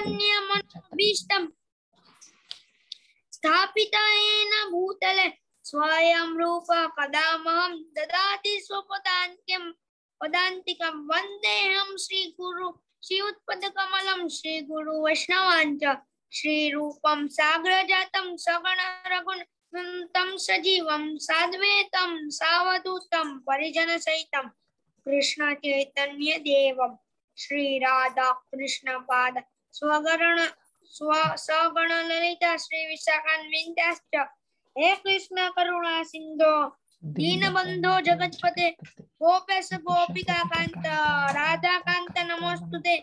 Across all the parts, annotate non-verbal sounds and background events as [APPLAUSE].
नियमनमभीष्टम् स्थापितेन भूतले स्वयं रूप कदामहं ददाति स्वपदान्त्यं पदान्तिकं वन्देऽहं श्रीगुरु श्रीयुत्पदकमलं श्रीगुरुवैष्णवाञ्च श्रीरूपं साग्रजातं सगणरघुनं तं सजीवं साद्वैतं सावधूतं परिजनसहितं कृष्णचैतन्यदेवं श्रीराधाकृष्णपाद સ્વગરણ સ્વ સગણ લલિતા શ્રી વિશાખાન્વિતાશ્ચ હે કૃષ્ણ કરુણા સિંધો દીનબંધો જગતપતે ગોપેશ ગોપિકા કાંત રાધા કાંત નમોસ્તુતે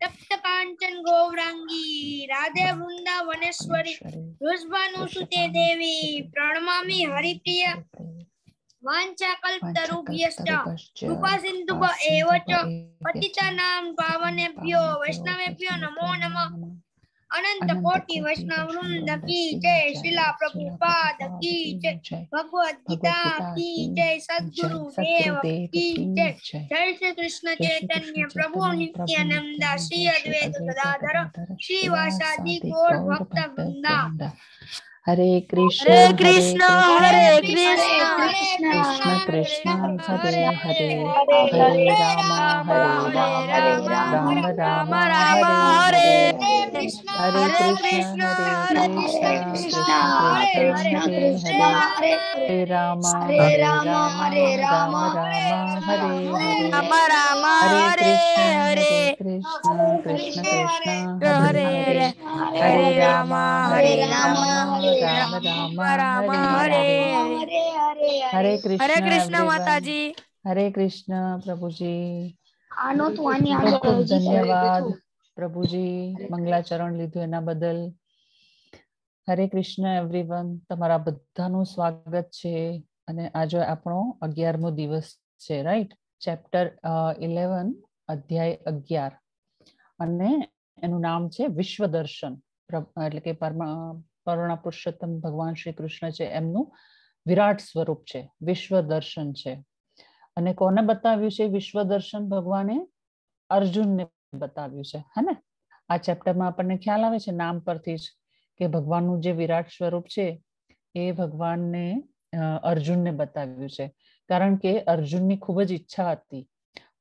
તપ્ત કાંચન ગૌરાંગી રાધે વૃંદા વનેશ્વરી રુજભાનુસુતે દેવી પ્રણમામી હરિપ્રિય वाञ्छाकल्पतरुभ्यश्च कृपासिन्धुभ एव च पतितानां पावनेभ्यो वैष्णवेभ्यो नमो नमः अनंत कोटि वैष्णव वृंद की जय शिला प्रभुपाद की जय भगवत गीता की जय सदगुरु देव की जय जय श्री कृष्ण चैतन्य प्रभु नित्यानंद श्री अद्वैत गदाधर श्री वासादि गौर भक्त वृंदा હરે કૃષ્ણ હરે કૃષ્ણ હરે કૃષ્ણ કૃષ્ણ કૃષ્ણ હરે હરે હરે રામ હરે રામ રામ રામ રામ હરે હરે કૃષ્ણ હરે કૃષ્ણ કૃષ્ણ કૃષ્ણ હરે હરે રામ હરે રામ હરે રામ હરે રામ રામ હરે હરે કૃષ્ણ કૃષ્ણ કૃષ્ણ હરે હરે હરે રામ હરે રામ હરે રામ હરે કૃષ્ણ હરે કૃષ્ણ માતાજી હરે કૃષ્ણ પ્રભુજી ધન્યવાદ પ્રભુજી મંગલાચરણ લીધું એના બદલ હરે કૃષ્ણ એવરીવન તમારા બધાનું સ્વાગત છે અને આજે આપણો અગિયારમો દિવસ છે રાઈટ ચેપ્ટર ઇલેવન અધ્યાય અગિયાર અને એનું નામ છે વિશ્વ દર્શન એટલે કે પરમા કરુણા પુરુષોત્તમ ભગવાન શ્રી કૃષ્ણ છે એમનું વિરાટ સ્વરૂપ છે વિશ્વ દર્શન છે અને કોને બતાવ્યું છે વિશ્વ દર્શન ભગવાને અર્જુનને બતાવ્યું છે હે ને આ ચેપ્ટરમાં આપણને ખ્યાલ આવે છે નામ પરથી જ કે ભગવાનનું જે વિરાટ સ્વરૂપ છે એ ભગવાનને અર્જુનને બતાવ્યું છે કારણ કે અર્જુનની ખૂબ જ ઈચ્છા હતી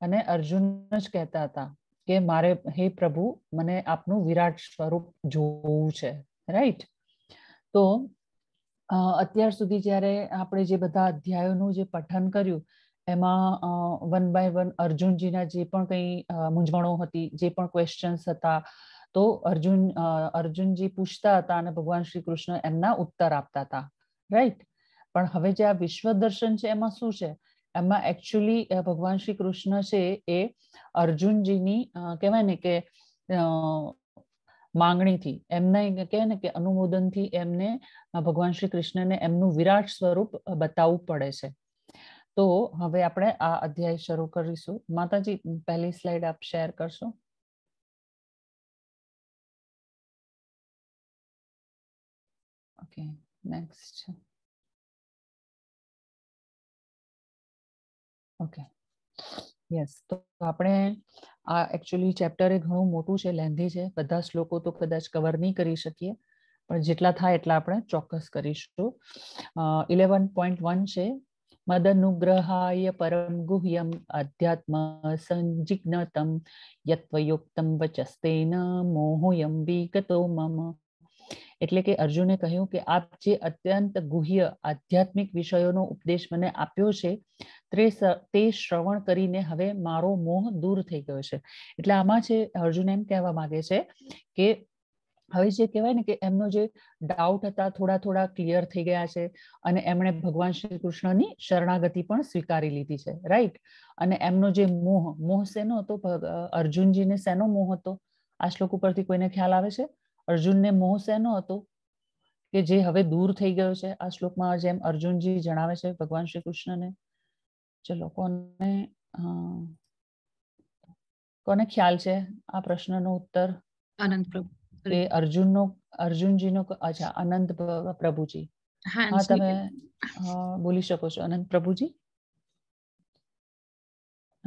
અને અર્જુન જ કહેતા હતા કે મારે હે પ્રભુ મને આપનું વિરાટ સ્વરૂપ જોવું છે રાઈટ તો અત્યાર સુધી જ્યારે આપણે જે બધા અધ્યાયોનું જે પઠન કર્યું એમાં વન બાય વન અર્જુનજીના જે પણ કંઈ મૂંઝવણો હતી જે પણ ક્વેશ્ચન્સ હતા તો અર્જુન અર્જુનજી પૂછતા હતા અને ભગવાન શ્રી કૃષ્ણ એમના ઉત્તર આપતા હતા રાઈટ પણ હવે જે આ વિશ્વ દર્શન છે એમાં શું છે એમાં એકચ્યુઅલી ભગવાન શ્રી કૃષ્ણ છે એ અર્જુનજીની કહેવાય ને કે માંગણીથી એમને કહે ને કે અનુમોદનથી એમને ભગવાન શ્રી કૃષ્ણને એમનું વિરાટ સ્વરૂપ બતાવવું પડે છે તો હવે આપણે આ અધ્યાય શરૂ કરીશું માતાજી પહેલી સ્લાઇડ આપ શેર કરશો ઓકે નેક્સ્ટ છે ઓકે યસ તો આપણે આ એકચ્યુઅલી ચેપ્ટર એ ઘણું મોટું છે લેન્ધી છે બધા શ્લોકો તો કદાચ કવર નહીં કરી શકીએ પણ જેટલા થાય એટલા આપણે ચોક્કસ કરીશું ઇલેવન પોઈન્ટ વન છે મદનુગ્રહાય પરમ ગુહ્યમ અધ્યાત્મ સંજિગ્નતમ યત્વયુક્તમ વચસ્તેન મોહયમ વિગતો મમ એટલે કે અર્જુને કહ્યું કે આપ જે અત્યંત ગુહ્ય આધ્યાત્મિક વિષયોનો ઉપદેશ મને આપ્યો છે તે શ્રવણ કરીને હવે મારો મોહ દૂર થઈ ગયો છે એટલે આમાં છે અર્જુન એમ કહેવા માંગે છે કે હવે જે કહેવાય ને કે એમનો જે ડાઉટ હતા થોડા થોડા ક્લિયર થઈ ગયા છે અને એમણે ભગવાન શ્રી કૃષ્ણની શરણાગતિ પણ સ્વીકારી લીધી છે રાઈટ અને એમનો જે મોહ મોહ શેનો હતો અર્જુનજીને શેનો મોહ હતો આ શ્લોક ઉપરથી કોઈને ખ્યાલ આવે છે અર્જુનને મોહ શેનો હતો કે જે હવે દૂર થઈ ગયો છે આ શ્લોકમાં જેમ અર્જુનજી જણાવે છે ભગવાન શ્રી કૃષ્ણને જે કોને કોને ખ્યાલ છે આ પ્રશ્નનો ઉત્તર અનંત પ્રભુ એ અર્જુનનો અર્જુનજીનો અચ્છા અનંત પ્રભુજી હા તમે બોલી શકો છો અનંત પ્રભુજી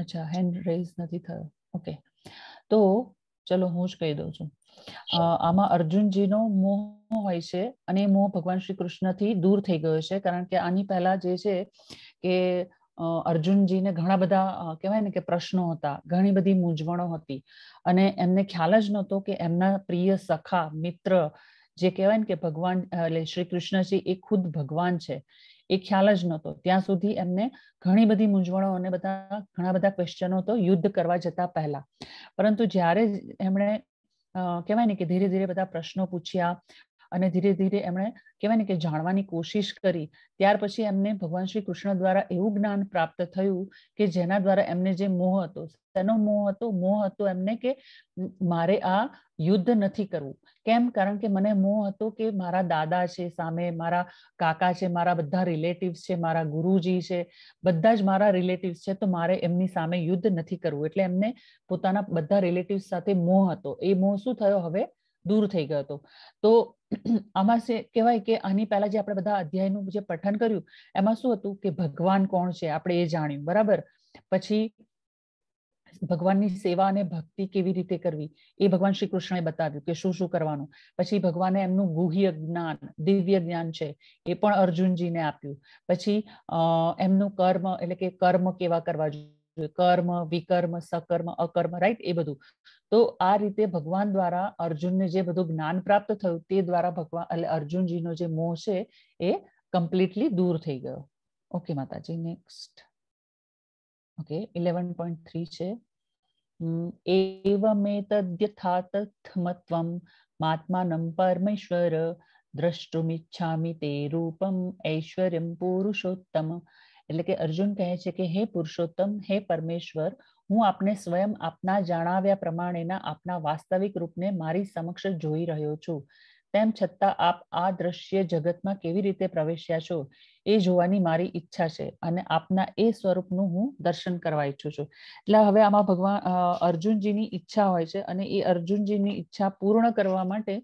અચ્છા હેન્ડ રેઝ નથી થયો ઓકે તો ચલો હું જ કહી દઉં છું આમાં અર્જુનજીનો મોહ હોય છે અને મોહ ભગવાન શ્રી કૃષ્ણથી દૂર થઈ ગયો છે કારણ કે આની પહેલા જે છે કે અર્જુનજીને ઘણા બધા કહેવાય ને કે પ્રશ્નો હતા ઘણી બધી મૂંઝવણો હતી અને એમને ખ્યાલ જ નહોતો કે એમના પ્રિય સખા મિત્ર જે કહેવાય ને કે ભગવાન એટલે શ્રી કૃષ્ણજી એ ખુદ ભગવાન છે એ ખ્યાલ જ નહોતો ત્યાં સુધી એમને ઘણી બધી મૂંઝવણો અને બધા ઘણા બધા ક્વેશ્ચનો તો યુદ્ધ કરવા જતા પહેલા પરંતુ જ્યારે એમણે કહેવાય ને કે ધીરે ધીરે બધા પ્રશ્નો પૂછ્યા અને ધીરે ધીરે એમણે કહેવાય ને કે જાણવાની કોશિશ કરી ત્યાર પછી એમને ભગવાન શ્રી કૃષ્ણ દ્વારા એવું જ્ઞાન પ્રાપ્ત થયું કે જેના દ્વારા એમને જે મોહ હતો તેનો મોહ હતો મોહ હતો એમને કે મારે આ યુદ્ધ નથી કરવું કેમ કારણ કે મને મોહ હતો કે મારા દાદા છે સામે મારા કાકા છે મારા બધા રિલેટિવ્સ છે મારા ગુરુજી છે બધા જ મારા રિલેટિવ્સ છે તો મારે એમની સામે યુદ્ધ નથી કરવું એટલે એમને પોતાના બધા રિલેટિવ્સ સાથે મોહ હતો એ મોહ શું થયો હવે દૂર થઈ ગયો હતો તો આમાં કહેવાય કે આની પહેલા જે આપણે બધા અધ્યાયનું જે પઠન કર્યું એમાં શું હતું કે ભગવાન કોણ છે આપણે એ જાણ્યું બરાબર પછી ભગવાનની સેવા અને ભક્તિ કેવી રીતે કરવી એ ભગવાન શ્રી કૃષ્ણએ બતાવ્યું કે શું શું કરવાનું પછી ભગવાને એમનું ગુહ્ય જ્ઞાન દિવ્ય જ્ઞાન છે એ પણ અર્જુનજીને આપ્યું પછી એમનું કર્મ એટલે કે કર્મ કેવા કરવા જોઈએ જોઈએ કર્મ વિકર્મ સકર્મ અકર્મ રાઈટ એ બધું તો આ રીતે ભગવાન દ્વારા અર્જુનને જે બધું જ્ઞાન પ્રાપ્ત થયું તે દ્વારા ભગવાન એટલે અર્જુનજીનો જે મોહ છે એ કમ્પ્લીટલી દૂર થઈ ગયો ઓકે માતાજી next okay eleven point three છે પરમેશ્વર દ્રષ્ટુમિચ્છામિ તે રૂપમ ઐશ્વર્યમ પુરુષોત્તમ એટલે કે અર્જુન કહે છે કે હે પુરુષોત્તમ હે પરમેશ્વર હું આપને સ્વયં આપના જણાવ્યા પ્રમાણેના આપના વાસ્તવિક રૂપને મારી સમક્ષ જોઈ રહ્યો છું તેમ છતાં આપ આ દ્રશ્ય જગતમાં કેવી રીતે પ્રવેશ્યા છો એ જોવાની મારી ઈચ્છા છે અને આપના એ સ્વરૂપનું હું દર્શન કરવા ઈચ્છું છું એટલે હવે આમાં ભગવાન અર્જુનજીની ઈચ્છા હોય છે અને એ અર્જુનજીની ઈચ્છા પૂર્ણ કરવા માટે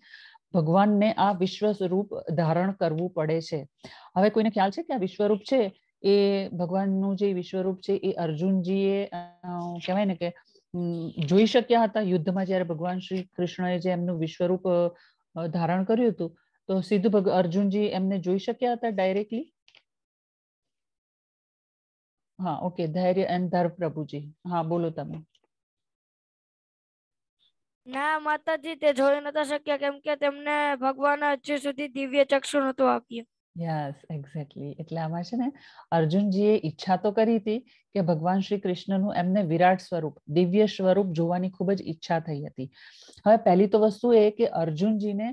ભગવાનને આ વિશ્વ સ્વરૂપ ધારણ કરવું પડે છે હવે કોઈને ખ્યાલ છે કે આ વિશ્વરૂપ છે એ ભગવાનનું જે વિશ્વરૂપ છે એ અર્જુનજીએ કહેવાય ને કે જોઈ શક્યા હતા યુદ્ધમાં જ્યારે ભગવાન શ્રી કૃષ્ણએ જે એમનું વિશ્વરૂપ ધારણ કર્યું હતું તો સીધું અર્જુનજી એમને જોઈ શક્યા હતા ડાયરેક્ટલી હા ઓકે ધૈર્ય એન્ડ ધર્મ પ્રભુજી હા બોલો તમે ના માતાજી તે જોઈ નતા શક્યા કેમ કે તેમને ભગવાન હજુ સુધી દિવ્ય ચક્ષુ નતું આપ્યું યસ એક્ઝેક્ટલી એટલે આમાં છે ને અર્જુનજીએ ઈચ્છા તો કરી હતી કે ભગવાન શ્રી કૃષ્ણનું એમને વિરાટ સ્વરૂપ દિવ્ય સ્વરૂપ જોવાની ખૂબ જ ઈચ્છા થઈ હતી હવે પહેલી તો વસ્તુ એ કે અર્જુનજીને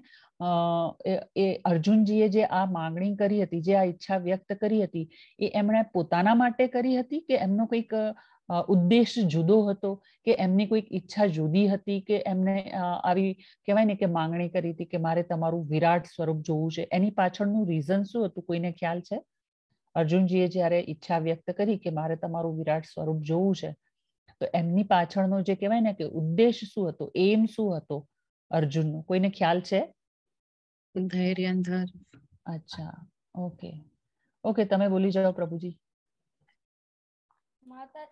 એ અર્જુનજીએ જે આ માંગણી કરી હતી જે આ ઈચ્છા વ્યક્ત કરી હતી એ એમણે પોતાના માટે કરી હતી કે એમનો કંઈક ઉદ્દેશ જુદો હતો કે એમની કોઈક ઈચ્છા જુદી હતી કે એમને આવી કહેવાય ને કે માંગણી કરી હતી કે મારે તમારું વિરાટ સ્વરૂપ જોવું છે એની પાછળનું રીઝન શું હતું કોઈને ખ્યાલ છે અર્જુનજીએ જ્યારે ઈચ્છા વ્યક્ત કરી કે મારે તમારું વિરાટ સ્વરૂપ જોવું છે તો એમની પાછળનો જે કહેવાય ને કે ઉદ્દેશ શું હતો એમ શું હતો અર્જુનનો કોઈને ખ્યાલ છે ધૈર્યાંધર અચ્છા ઓકે ઓકે તમે બોલી જાઓ પ્રભુજી માતા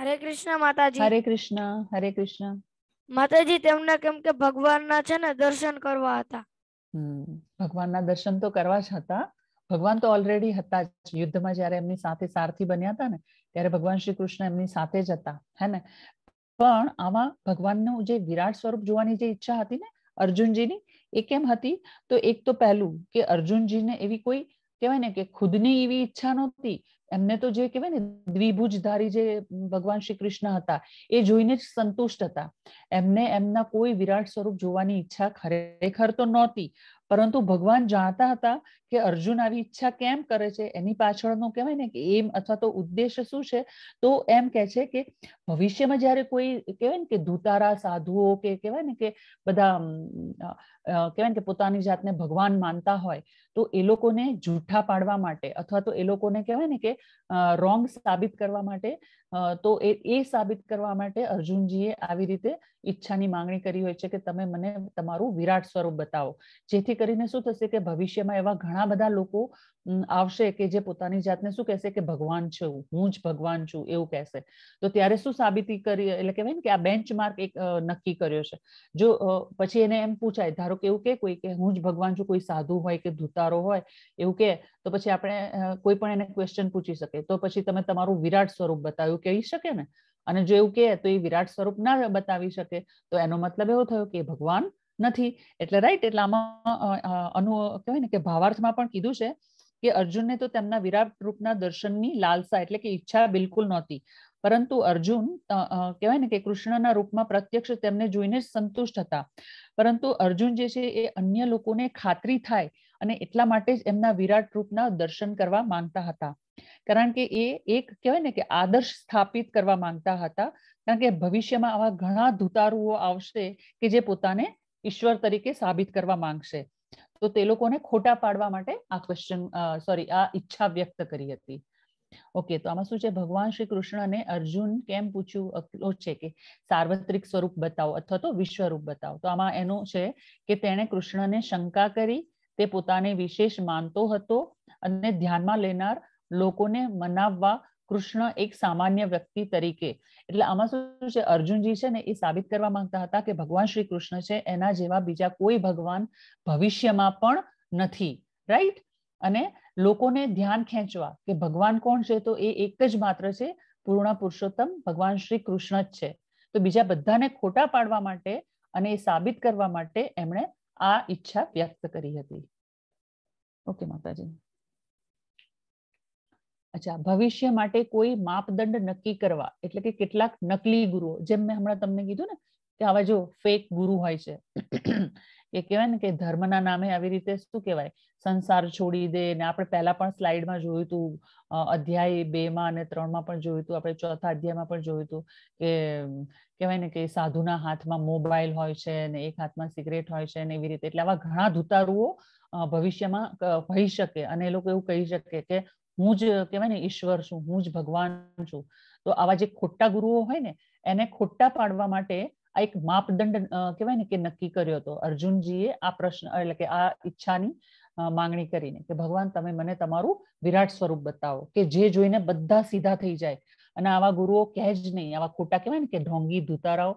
હરે કૃષ્ણ માતાજી હરે કૃષ્ણ હરે કૃષ્ણ માતાજી તેમના કેમ કે ભગવાનના છે ને દર્શન કરવા હતા ભગવાનના દર્શન તો કરવા જ હતા ભગવાન તો ઓલરેડી હતા જ યુદ્ધમાં જ્યારે એમની સાથે સારથી બન્યા હતા ને ત્યારે ભગવાન શ્રી કૃષ્ણ એમની સાથે જ હતા હે ને પણ આમાં ભગવાનનું જે વિરાટ સ્વરૂપ જોવાની જે ઈચ્છા હતી ને અર્જુનજીની એ કેમ હતી તો એક તો પહેલું કે અર્જુનજીને એવી કોઈ કહેવાય ને કે ખુદની એવી ઈચ્છા નહોતી એમને તો જે કહેવાય ને દ્વિભુજધારી જે ભગવાન શ્રી કૃષ્ણ હતા એ જોઈને જ સંતુષ્ટ હતા એમને એમના કોઈ વિરાટ સ્વરૂપ જોવાની ઈચ્છા ખરેખર તો નહોતી પરંતુ ભગવાન જાણતા હતા કે અર્જુન આવી ઈચ્છા કેમ કરે છે એની પાછળનો કહેવાય ને કે એમ અથવા તો ઉદ્દેશ શું છે તો એમ કે છે કે ભવિષ્યમાં જ્યારે કોઈ કહેવાય ને કે ધૂતારા સાધુઓ કે કહેવાય ને કે બધા કહેવાય ને કે પોતાની જાતને ભગવાન માનતા હોય તો એ લોકોને જૂઠા પાડવા માટે અથવા તો એ લોકોને કહેવાય ને કે રોંગ સાબિત કરવા માટે તો એ એ સાબિત કરવા માટે અર્જુનજીએ આવી રીતે ઈચ્છાની માંગણી કરી હોય છે કે તમે મને તમારું વિરાટ સ્વરૂપ બતાવો જેથી કરીને શું થશે કે ભવિષ્યમાં એવા ઘણા બધા લોકો આવશે કે જે પોતાની જાતને શું કહેશે કે ભગવાન છું હું જ ભગવાન છું એવું કહેશે તો ત્યારે શું સાબિતી કરી એટલે કહેવાય ને કે આ બેન્ચ માર્ક એક નક્કી કર્યો છે જો પછી એને એમ પૂછાય ધારો કે એવું કે કોઈ કે હું જ ભગવાન છું કોઈ સાધુ હોય કે ધુતારો હોય એવું કે તો પછી આપણે કોઈ પણ એને ક્વેશ્ચન પૂછી શકે તો પછી તમે તમારું વિરાટ સ્વરૂપ બતાવ્યું કહી શકે ને અને જો એવું કહે તો એ વિરાટ સ્વરૂપ ના બતાવી શકે તો એનો મતલબ એવો થયો કે ભગવાન નથી એટલે રાઈટ એટલે આમાં અનુ કહેવાય ને કે ભાવાર્થમાં પણ કીધું છે કે અર્જુનને તો તેમના વિરાટ રૂપના દર્શનની લાલસા એટલે કે ઈચ્છા બિલકુલ નહોતી પરંતુ અર્જુન કહેવાય ને કે કૃષ્ણના રૂપમાં પ્રત્યક્ષ તેમને જોઈને સંતુષ્ટ હતા પરંતુ અર્જુન જે છે એ અન્ય લોકોને ખાતરી થાય અને એટલા માટે જ એમના વિરાટ રૂપના દર્શન કરવા માંગતા હતા કારણ કે એ એક કહેવાય ને કે આદર્શ સ્થાપિત કરવા માંગતા હતા કારણ કે ભવિષ્યમાં આવા ઘણા ધુતારુઓ આવશે કે જે પોતાને ઈશ્વર તરીકે સાબિત કરવા માંગશે તો તે લોકોને ખોટા પાડવા માટે આ ક્વેશ્ચન સોરી આ ઈચ્છા વ્યક્ત કરી હતી ઓકે તો આમાં શું છે ભગવાન શ્રી કૃષ્ણને અર્જુન કેમ પૂછ્યું છે કે સાર્વત્રિક સ્વરૂપ બતાવો અથવા તો વિશ્વરૂપ બતાવો તો આમાં એનું છે કે તેણે કૃષ્ણને શંકા કરી તે પોતાને વિશેષ માનતો હતો અને ધ્યાનમાં લેનાર લોકોને મનાવવા કૃષ્ણ એક સામાન્ય વ્યક્તિ તરીકે એટલે આમાં શું છે અર્જુનજી છે ને એ સાબિત કરવા માંગતા હતા કે ભગવાન શ્રી કૃષ્ણ છે એના જેવા બીજા કોઈ ભગવાન ભવિષ્યમાં પણ નથી રાઈટ અને લોકોને ધ્યાન ખેંચવા કે ભગવાન કોણ છે તો એ એક જ માત્ર છે પૂર્ણ પુરુષોત્તમ ભગવાન શ્રી કૃષ્ણ જ છે તો બીજા બધાને ખોટા પાડવા માટે અને એ સાબિત કરવા માટે એમણે આ ઈચ્છા વ્યક્ત કરી હતી ઓકે માતાજી અચ્છા ભવિષ્ય માટે કોઈ માપદંડ નક્કી કરવા એટલે કે કેટલાક નકલી ગુરુઓ જેમ મેં હમણાં તમને કીધું ને કે આવા જો ફેક ગુરુ હોય છે એ કહેવાય ને કે ધર્મના નામે આવી રીતે શું કહેવાય સંસાર છોડી દે ને આપણે પહેલા પણ સ્લાઇડમાં જોયું હતું અધ્યાય બે માં અને ત્રણ માં પણ જોયું હતું આપણે ચોથા અધ્યાયમાં પણ જોયું હતું કે કહેવાય ને કે સાધુના હાથમાં મોબાઈલ હોય છે ને એક હાથમાં સિગરેટ હોય છે ને એવી રીતે એટલે આવા ઘણા ધુતારુઓ ભવિષ્યમાં કહી શકે અને એ લોકો એવું કહી શકે કે હું જ કહેવાય ને ઈશ્વર છું હું જ ભગવાન છું તો આવા જે ખોટા ગુરુઓ હોય ને એને ખોટા પાડવા માટે આ એક માપદંડ કહેવાય ને કે નક્કી કર્યો હતો અર્જુનજીએ આ પ્રશ્ન એટલે કે આ ઈચ્છાની માંગણી કરીને કે ભગવાન તમે મને તમારું વિરાટ સ્વરૂપ બતાવો કે જે જોઈને બધા સીધા થઈ જાય અને આવા ગુરુઓ કહે જ નહીં આવા ખોટા કહેવાય ને કે ઢોંગી ધુતારાઓ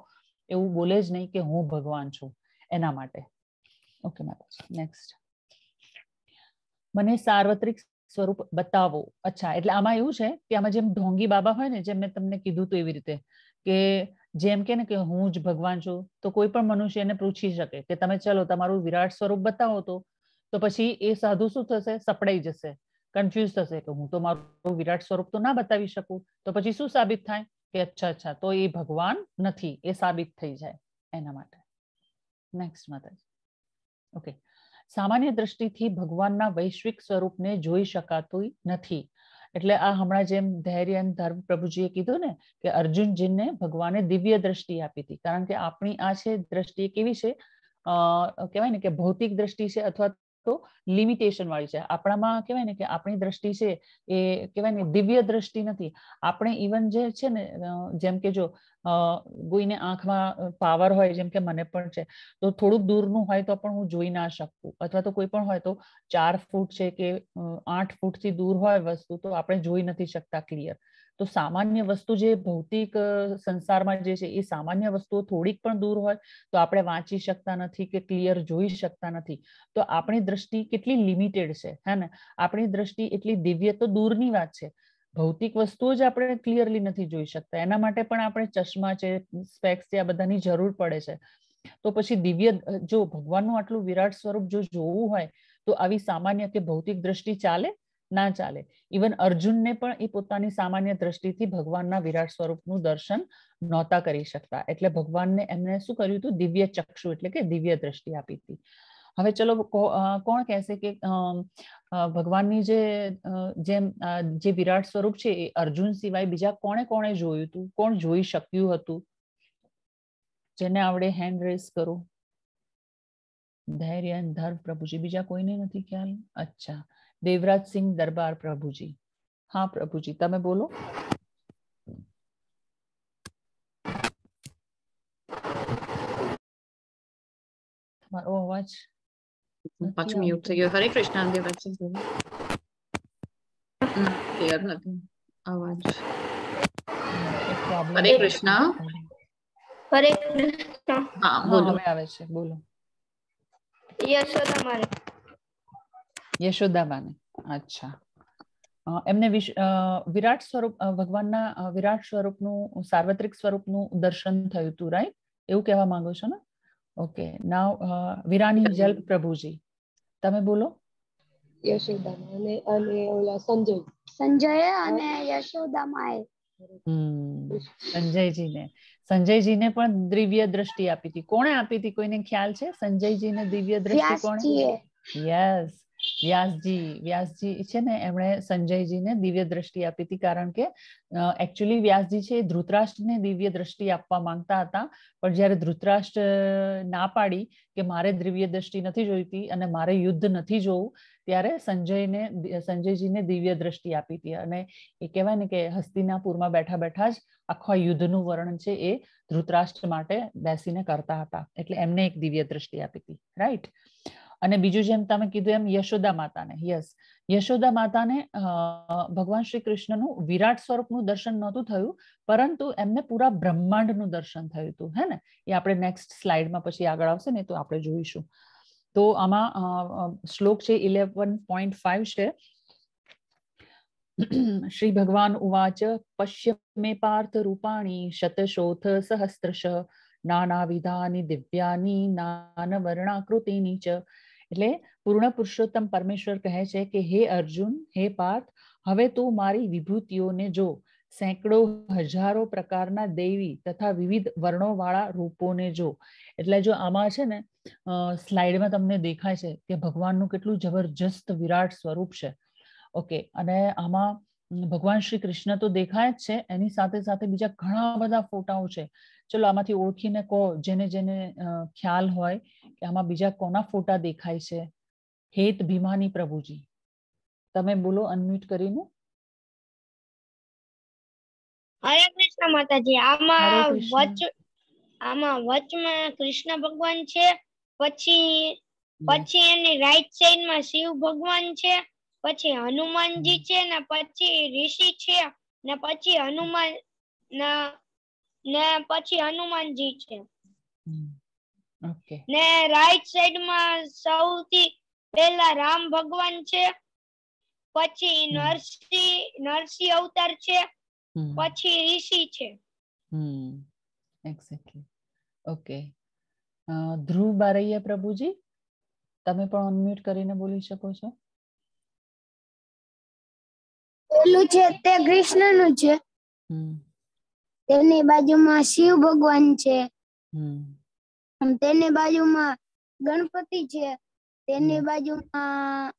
એવું બોલે જ નહીં કે હું ભગવાન છું એના માટે ઓકે નેક્સ્ટ મને સાર્વત્રિક સ્વરૂપ બતાવો અચ્છા એટલે આમાં એવું છે કે આમાં જેમ ઢોંગી બાબા હોય ને જેમ મેં તમને કીધું હતું એવી રીતે કે જેમ કે ને કે હું જ ભગવાન છું તો કોઈ પણ મનુષ્ય એને પૂછી શકે કે તમે ચલો તમારું વિરાટ સ્વરૂપ બતાવો તો તો પછી એ સાધુ શું થશે સપડાઈ જશે કન્ફ્યુઝ થશે કે હું તો મારું વિરાટ સ્વરૂપ તો ના બતાવી શકું તો પછી શું સાબિત થાય કે અચ્છા અચ્છા તો એ ભગવાન નથી એ સાબિત થઈ જાય એના માટે નેક્સ્ટ માતાજી ઓકે સામાન્ય દ્રષ્ટિથી ભગવાનના વૈશ્વિક સ્વરૂપને જોઈ શકાતું નથી એટલે આ હમણાં જેમ ધૈર્ય અને ધર્મ પ્રભુજીએ કીધું ને કે અર્જુનજીને ભગવાને દિવ્ય દ્રષ્ટિ આપી હતી કારણ કે આપણી આ છે દ્રષ્ટિ કેવી છે અ કહેવાય ને કે ભૌતિક દ્રષ્ટિ છે અથવા તો લિમિટેશન વાળી છે આપણામાં કહેવાય ને કે આપણી દ્રષ્ટિ છે એ કહેવાય ને દિવ્ય દ્રષ્ટિ નથી આપણે ઇવન જે છે ને જેમ કે જો કોઈને આંખમાં પાવર હોય જેમ કે મને પણ છે તો થોડુંક દૂરનું હોય તો પણ હું જોઈ ના શકું અથવા તો કોઈ પણ હોય તો ચાર ફૂટ છે કે આઠ ફૂટથી દૂર હોય વસ્તુ તો આપણે જોઈ નથી શકતા ક્લિયર તો સામાન્ય વસ્તુ જે ભૌતિક સંસારમાં જે છે એ સામાન્ય વસ્તુઓ થોડીક પણ દૂર હોય તો આપણે વાંચી શકતા નથી કે ક્લિયર જોઈ શકતા નથી તો આપણી દ્રષ્ટિ કેટલી લિમિટેડ છે હે ને આપણી દ્રષ્ટિ એટલી દિવ્ય તો દૂરની વાત છે ભૌતિક વસ્તુઓ જ આપણે ક્લિયરલી નથી જોઈ શકતા એના માટે પણ આપણે ચશ્મા છે સ્પેક્સ છે આ બધાની જરૂર પડે છે તો પછી દિવ્ય જો ભગવાનનું આટલું વિરાટ સ્વરૂપ જો જોવું હોય તો આવી સામાન્ય કે ભૌતિક દ્રષ્ટિ ચાલે ના ચાલે ઇવન અર્જુનને પણ એ પોતાની સામાન્ય દ્રષ્ટિથી ભગવાનના વિરાટ સ્વરૂપનું દર્શન નહોતા કરી શકતા એટલે ભગવાનને એમને શું કર્યું હતું દિવ્ય ચક્ષુ એટલે કે દિવ્ય દ્રષ્ટિ આપી હતી હવે ચલો કોણ કહેશે કે ભગવાનની જે જેમ જે વિરાટ સ્વરૂપ છે એ અર્જુન સિવાય બીજા કોણે કોણે જોયું હતું કોણ જોઈ શક્યું હતું જેને આવડે હેન્ડ રેસ કરો ધૈર્ય ધર્મ પ્રભુજી બીજા કોઈને નથી ખ્યાલ અચ્છા દેવરાજ સિંહ દરબાર પ્રભુજી હા પ્રભુજી તમે બોલો તમારો અવાજ થઈ ગયો હરે કૃષ્ણ નથી અવાજ હરે કૃષ્ણ હરે કૃષ્ણ હા બોલો આવે છે બોલો યશો તમારે યશોદાબાને અચ્છા એમને વિરાટ સ્વરૂપ ભગવાનના વિરાટ સ્વરૂપનું સાર્વત્રિક સ્વરૂપનું દર્શન થયું હતું રાઈટ એવું કહેવા માંગો છો ને ઓકે નાવ વિરાની જલ પ્રભુજી તમે બોલો યશોદામાં અને અને ઓલા સંજય સંજય પણ દિવ્ય દ્રષ્ટિ આપી હતી કોણે આપી હતી કોઈને ખ્યાલ છે સંજયજી ને દિવ્ય દ્રષ્ટિ કોણ યસ વ્યાસજી વ્યાસજી છે ને એમણે સંજયજીને દિવ્ય દ્રષ્ટિ આપી હતી કારણ કે એકચ્યુઅલી વ્યાસજી છે એ ધૃતરાષ્ટ્રને દિવ્ય દ્રષ્ટિ આપવા માંગતા હતા પણ જ્યારે ધૃતરાષ્ટ્ર ના પાડી કે મારે દિવ્ય દ્રષ્ટિ નથી જોઈતી અને મારે યુદ્ધ નથી જોવું ત્યારે સંજયને સંજયજીને દિવ્ય દ્રષ્ટિ આપી હતી અને એ કહેવાય ને કે હસ્તિનાપુરમાં બેઠા બેઠા જ આખા યુદ્ધનું વર્ણન છે એ ધૃતરાષ્ટ્ર માટે બેસીને કરતા હતા એટલે એમને એક દિવ્ય દ્રષ્ટિ આપી હતી રાઈટ અને બીજું જેમ તમે કીધું એમ યશોદા માતાને યસ યશોદા માતાને ભગવાન શ્રી કૃષ્ણનું વિરાટ સ્વરૂપનું દર્શન નહોતું થયું પરંતુ એમને પૂરા બ્રહ્માંડનું દર્શન થયું હતું હે ને એ આપણે નેક્સ્ટ સ્લાઇડમાં પછી આગળ આવશે ને તો આપણે જોઈશું તો આમાં શ્લોક છે ઇલેવન પોઈન્ટ ફાઈવ છે શ્રી ભગવાન ઉવાચ પશ્ય મે પાર્થ રૂપાણી શતશોથ સહસ્ત્રશ વિધાની દિવ્યાની વર્ણાકૃતિની ચ એટલે પૂર્ણ પુરુષોત્તમ પરમેશ્વર કહે છે કે હે અર્જુન હે પાર્થ હવે તું મારી વિભૂતિઓને જો સેંકડો હજારો પ્રકારના દેવી તથા વિવિધ વર્ણોવાળા રૂપોને જો એટલે જો આમાં છે ને સ્લાઇડમાં તમને દેખાય છે કે ભગવાનનું કેટલું જબરજસ્ત વિરાટ સ્વરૂપ છે ઓકે અને આમાં ભગવાન શ્રી કૃષ્ણ તો દેખાય જ છે એની સાથે સાથે બીજા ઘણા બધા ફોટાઓ છે ચલો આમાંથી ઓળખીને કહો જેને જેને ખ્યાલ હોય કે આમાં બીજા કોના ફોટા દેખાય છે હેત ભીમાની પ્રભુજી તમે બોલો અનમ્યુટ કરીને હરે કૃષ્ણ માતાજી આમાં વચ આમાં વચમાં કૃષ્ણ ભગવાન છે પછી પછી એની રાઈટ સાઈડમાં શિવ ભગવાન છે પછી હનુમાનજી છે ને પછી ઋષિ છે ને પછી હનુમાન ને પછી હનુમાનજી છે ઓકે ને રાઈટ સાઈડ માં સૌથી પહેલા રામ ભગવાન છે પછી નરસિંહ નરસિંહ અવતાર છે પછી ઋષિ છે hmm exactly okay Dhruv Baraiya Prabhuji તમે પણ અનમ્યુટ કરીને બોલી શકો છો પેલું છે તે નું છે તેની બાજુમાં શિવ ભગવાન છે તેની બાજુમાં ગણપતિ છે તેની બાજુમાં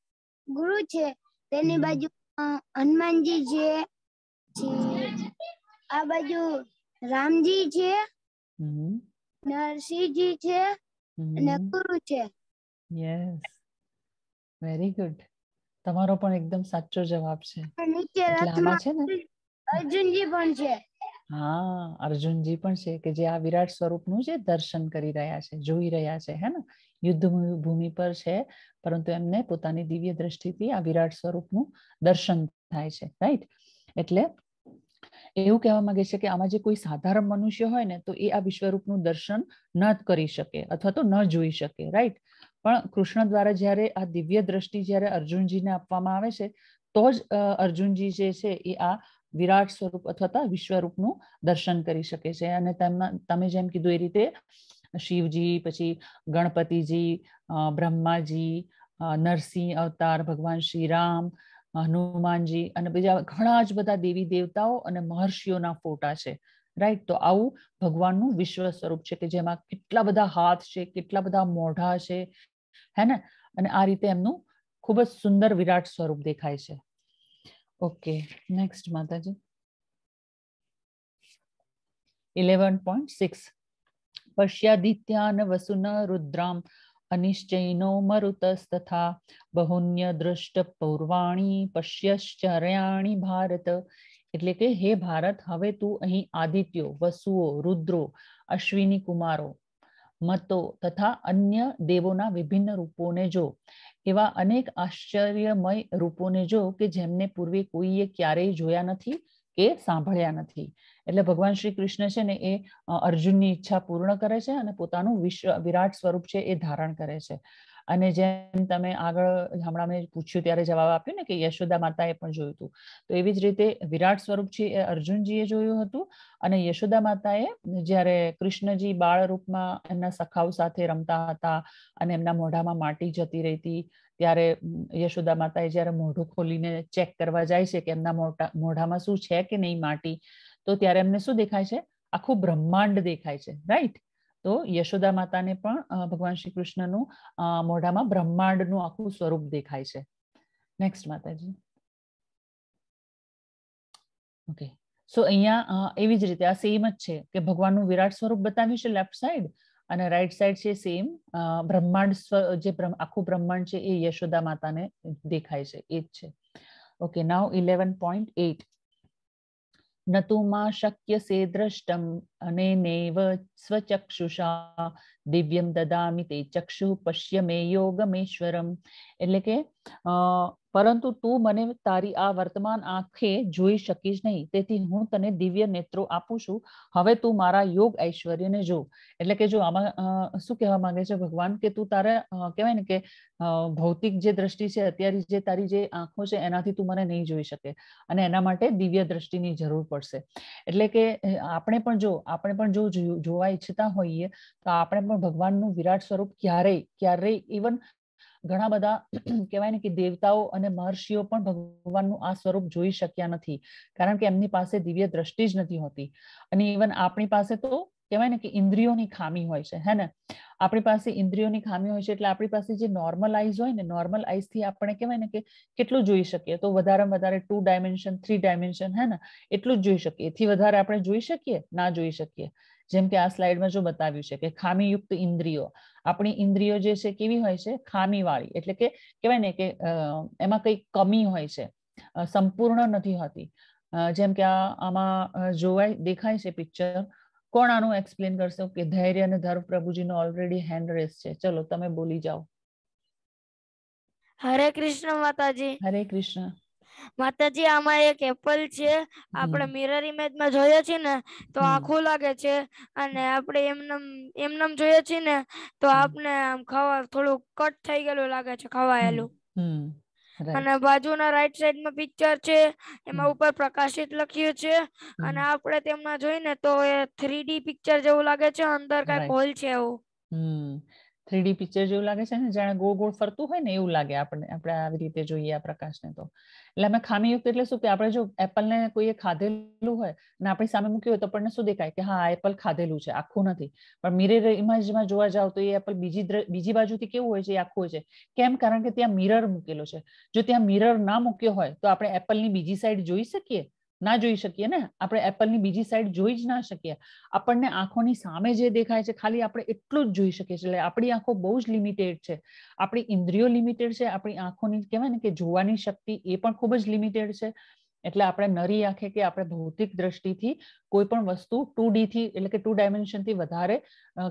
ગુરુ છે તેની બાજુમાં હનુમાનજી છે આ બાજુ રામજી છે નરસિંહજી છે અને ગુરુ છે યસ વેરી ગુડ તમારો પણ એકદમ સાચો જવાબ છે અર્જુનજી પણ છે હા અર્જુનજી પણ છે કે જે આ વિરાટ સ્વરૂપનું જે દર્શન કરી રહ્યા છે જોઈ રહ્યા છે હે ને યુદ્ધ ભૂમિ પર છે પરંતુ એમને પોતાની દિવ્ય દ્રષ્ટિથી આ વિરાટ સ્વરૂપનું દર્શન થાય છે રાઈટ એટલે એવું કહેવા માંગે છે કે આમાં જે કોઈ સાધારણ મનુષ્ય હોય ને તો એ આ વિશ્વરૂપનું દર્શન ન કરી શકે અથવા તો ન જોઈ શકે રાઈટ પણ કૃષ્ણ દ્વારા જ્યારે આ દિવ્ય દ્રષ્ટિ જ્યારે અર્જુનજીને આપવામાં આવે છે તો જ અર્જુનજી જે છે એ આ વિરાટ સ્વરૂપ અથવા વિશ્વરૂપનું દર્શન કરી શકે છે અને તમે જેમ કીધું એ રીતે શિવજી પછી ગણપતિજી બ્રહ્માજી નરસિંહ અવતાર ભગવાન શ્રી રામ હનુમાનજી અને બીજા ઘણા જ બધા દેવી દેવતાઓ અને મહર્ષિઓના ફોટા છે રાઈટ તો આવું ભગવાનનું વિશ્વ સ્વરૂપ છે કે જેમાં કેટલા બધા હાથ છે કેટલા બધા મોઢા છે હે ને અને આ રીતે એમનું ખૂબ જ સુંદર વિરાટ સ્વરૂપ દેખાય છે ઓકે નેક્સ્ટ માતાજી ઇલેવન પોઈન્ટ સિક્સ પશ્યાદિત્યાન વસુન રુદ્રામ અનિશ્ચયનો મરુતસ્તથા બહુન્ય દૃષ્ટ પૌર્વાણી પશ્યશ્ચર્યાણી ભારત એટલે કે હે ભારત હવે તું અહીં આદિત્યો વસુઓ રુદ્રો અશ્વિની કુમારો મતો તથા અન્ય દેવોના વિભિન્ન રૂપોને જો એવા અનેક આશ્ચર્યમય રૂપોને જો કે જેમને પૂર્વે કોઈએ ક્યારેય જોયા નથી કે સાંભળ્યા નથી એટલે ભગવાન શ્રી કૃષ્ણ છે ને એ અર્જુનની ઈચ્છા પૂર્ણ કરે છે અને પોતાનું વિશ્વ વિરાટ સ્વરૂપ છે એ ધારણ કરે છે અને જેમ તમે આગળ હમણાં મેં પૂછ્યું ત્યારે જવાબ આપ્યો ને કે યશોદા માતાએ પણ જોયું હતું તો એવી જ રીતે વિરાટ સ્વરૂપ છે એ અર્જુનજીએ જોયું હતું અને યશોદા માતાએ જ્યારે કૃષ્ણજી બાળ રૂપમાં એમના સખાવ સાથે રમતા હતા અને એમના મોઢામાં માટી જતી રહી હતી ત્યારે યશોદા માતાએ જ્યારે મોઢું ખોલીને ચેક કરવા જાય છે કે એમના મોઢા મોઢામાં શું છે કે નહીં માટી તો ત્યારે એમને શું દેખાય છે આખું બ્રહ્માંડ દેખાય છે રાઈટ તો યશોદા માતાને પણ ભગવાન શ્રી કૃષ્ણનું મોઢામાં બ્રહ્માંડનું આખું સ્વરૂપ દેખાય છે નેક્સ્ટ માતાજી ઓકે સો અહીંયા એવી જ રીતે આ સેમ જ છે કે ભગવાનનું વિરાટ સ્વરૂપ બતાવ્યું છે લેફ્ટ સાઈડ અને રાઈટ સાઈડ છે સેમ બ્રહ્માંડ જે આખું બ્રહ્માંડ છે એ યશોદા માતાને દેખાય છે એ જ છે okay now eleven point eight ન માં શક્ય સે દ્રષ્ટમ અને નેવ સ્વચક્ષુષા દિવ્યમ દદામી તે ચક્ષુ પશ્ય મે યોગમેશ્વરમ એટલે કે પરંતુ તું મને તારી આ વર્તમાન આંખે જોઈ શકીશ નહીં તેથી હું તને દિવ્ય નેત્રો આપું છું હવે તું મારા યોગ ઐશ્વર્યને જો એટલે કે જો આમાં શું કહેવા માંગે છે ભગવાન કે તું તારે કહેવાય ને કે ભૌતિક જે દ્રષ્ટિ છે અત્યારે જે તારી જે આંખો છે એનાથી તું મને નહીં જોઈ શકે અને એના માટે દિવ્ય દ્રષ્ટિની જરૂર પડશે એટલે કે આપણે પણ જો આપણે પણ જો જોવા ઈચ્છતા હોઈએ તો આપણે પણ ભગવાનનું વિરાટ સ્વરૂપ ક્યારેય ક્યારેય ઇવન ઘણા બધા [CLEARS THROAT] કહેવાય ને કે દેવતાઓ અને મહર્ષિઓ પણ ભગવાનનું આ સ્વરૂપ જોઈ શક્યા નથી કારણ કે એમની પાસે દિવ્ય દ્રષ્ટિ જ નથી હોતી અને ઇવન આપણી પાસે તો કહેવાય ને કે ઇન્દ્રિયોની ખામી હોય છે હે ને આપણી પાસે ઇન્દ્રિયોની ખામી હોય છે એટલે આપણી પાસે જે નોર્મલ આઈઝ હોય ને નોર્મલ આઈઝ થી આપણે કહેવાય ને કે કેટલું જોઈ શકીએ તો વધારે વધારે ટુ ડાયમેન્શન થ્રી ડાયમેન્શન હે ને એટલું જ જોઈ શકીએ એથી વધારે આપણે જોઈ શકીએ ના જોઈ શકીએ જેમ કે આ સ્લાઇડમાં જો બતાવ્યું છે કે ખામીયુક્ત ઇન્દ્રિયો આપણી ઇન્દ્રિયો જે છે કેવી હોય છે ખામીવાળી એટલે કે કહેવાય ને કે એમાં કંઈ કમી હોય છે સંપૂર્ણ નથી હોતી જેમ કે આમાં જોવાય દેખાય છે પિક્ચર કોણ આનું એક્સપ્લેન કરશે કે ધૈર્ય અને ધર્મ પ્રભુજીનો ઓલરેડી હેન્ડ રેસ છે ચલો તમે બોલી જાઓ હરે કૃષ્ણ માતાજી હરે કૃષ્ણ માતાજી આમાં એક એપલ છે આપણે મિરર ઇમેજમાં જોઈએ છીએ ને તો આખું લાગે છે અને આપણે એમનેમ એમનેમ જોઈએ છીએ ને તો આપને આમ ખાવા થોડું કટ થઈ ગયેલું લાગે છે ખવાયેલું અને બાજુના રાઈટ સાઈડ માં પિક્ચર છે એમાં ઉપર પ્રકાશિત લખ્યું છે અને આપણે તેમના જોઈને તો એ થ્રીડી પિક્ચર જેવું લાગે છે અંદર કઈ હોલ છે એવું થ્રીડી પિક્ચર જેવું લાગે છે ને જાણે ગોળ ગોળ ફરતું હોય ને એવું લાગે આપણને આપણે આવી રીતે જોઈએ આ પ્રકાશને તો એટલે અમે ખામીયુક્ત એટલે શું કે આપણે જો એપલને કોઈએ ખાધેલું હોય અને આપણી સામે મૂક્યું હોય તો આપણને શું દેખાય કે હા એપલ ખાધેલું છે આખું નથી પણ મિરર ઇમેજમાં જોવા જાવ તો એ એપલ બીજી બીજી બાજુથી કેવું હોય છે એ આખું હોય છે કેમ કારણ કે ત્યાં મિરર મૂકેલો છે જો ત્યાં મિરર ના મૂક્યો હોય તો આપણે એપલની બીજી સાઈડ જોઈ શકીએ ના જોઈ શકીએ ને આપણે એપલની બીજી સાઈડ જોઈ જ ના શકીએ આપણને આંખોની સામે જે દેખાય છે ખાલી આપણે એટલું જ જોઈ શકીએ છીએ એટલે આપણી આંખો બહુ જ લિમિટેડ છે આપણી ઇન્દ્રિયો લિમિટેડ છે આપણી આંખોની કહેવાય ને કે જોવાની શક્તિ એ પણ ખૂબ જ લિમિટેડ છે એટલે આપણે નરી આંખે કે આપણે ભૌતિક દ્રષ્ટિથી કોઈ પણ વસ્તુ ટુ થી એટલે કે ટુ ડાયમેન્શનથી વધારે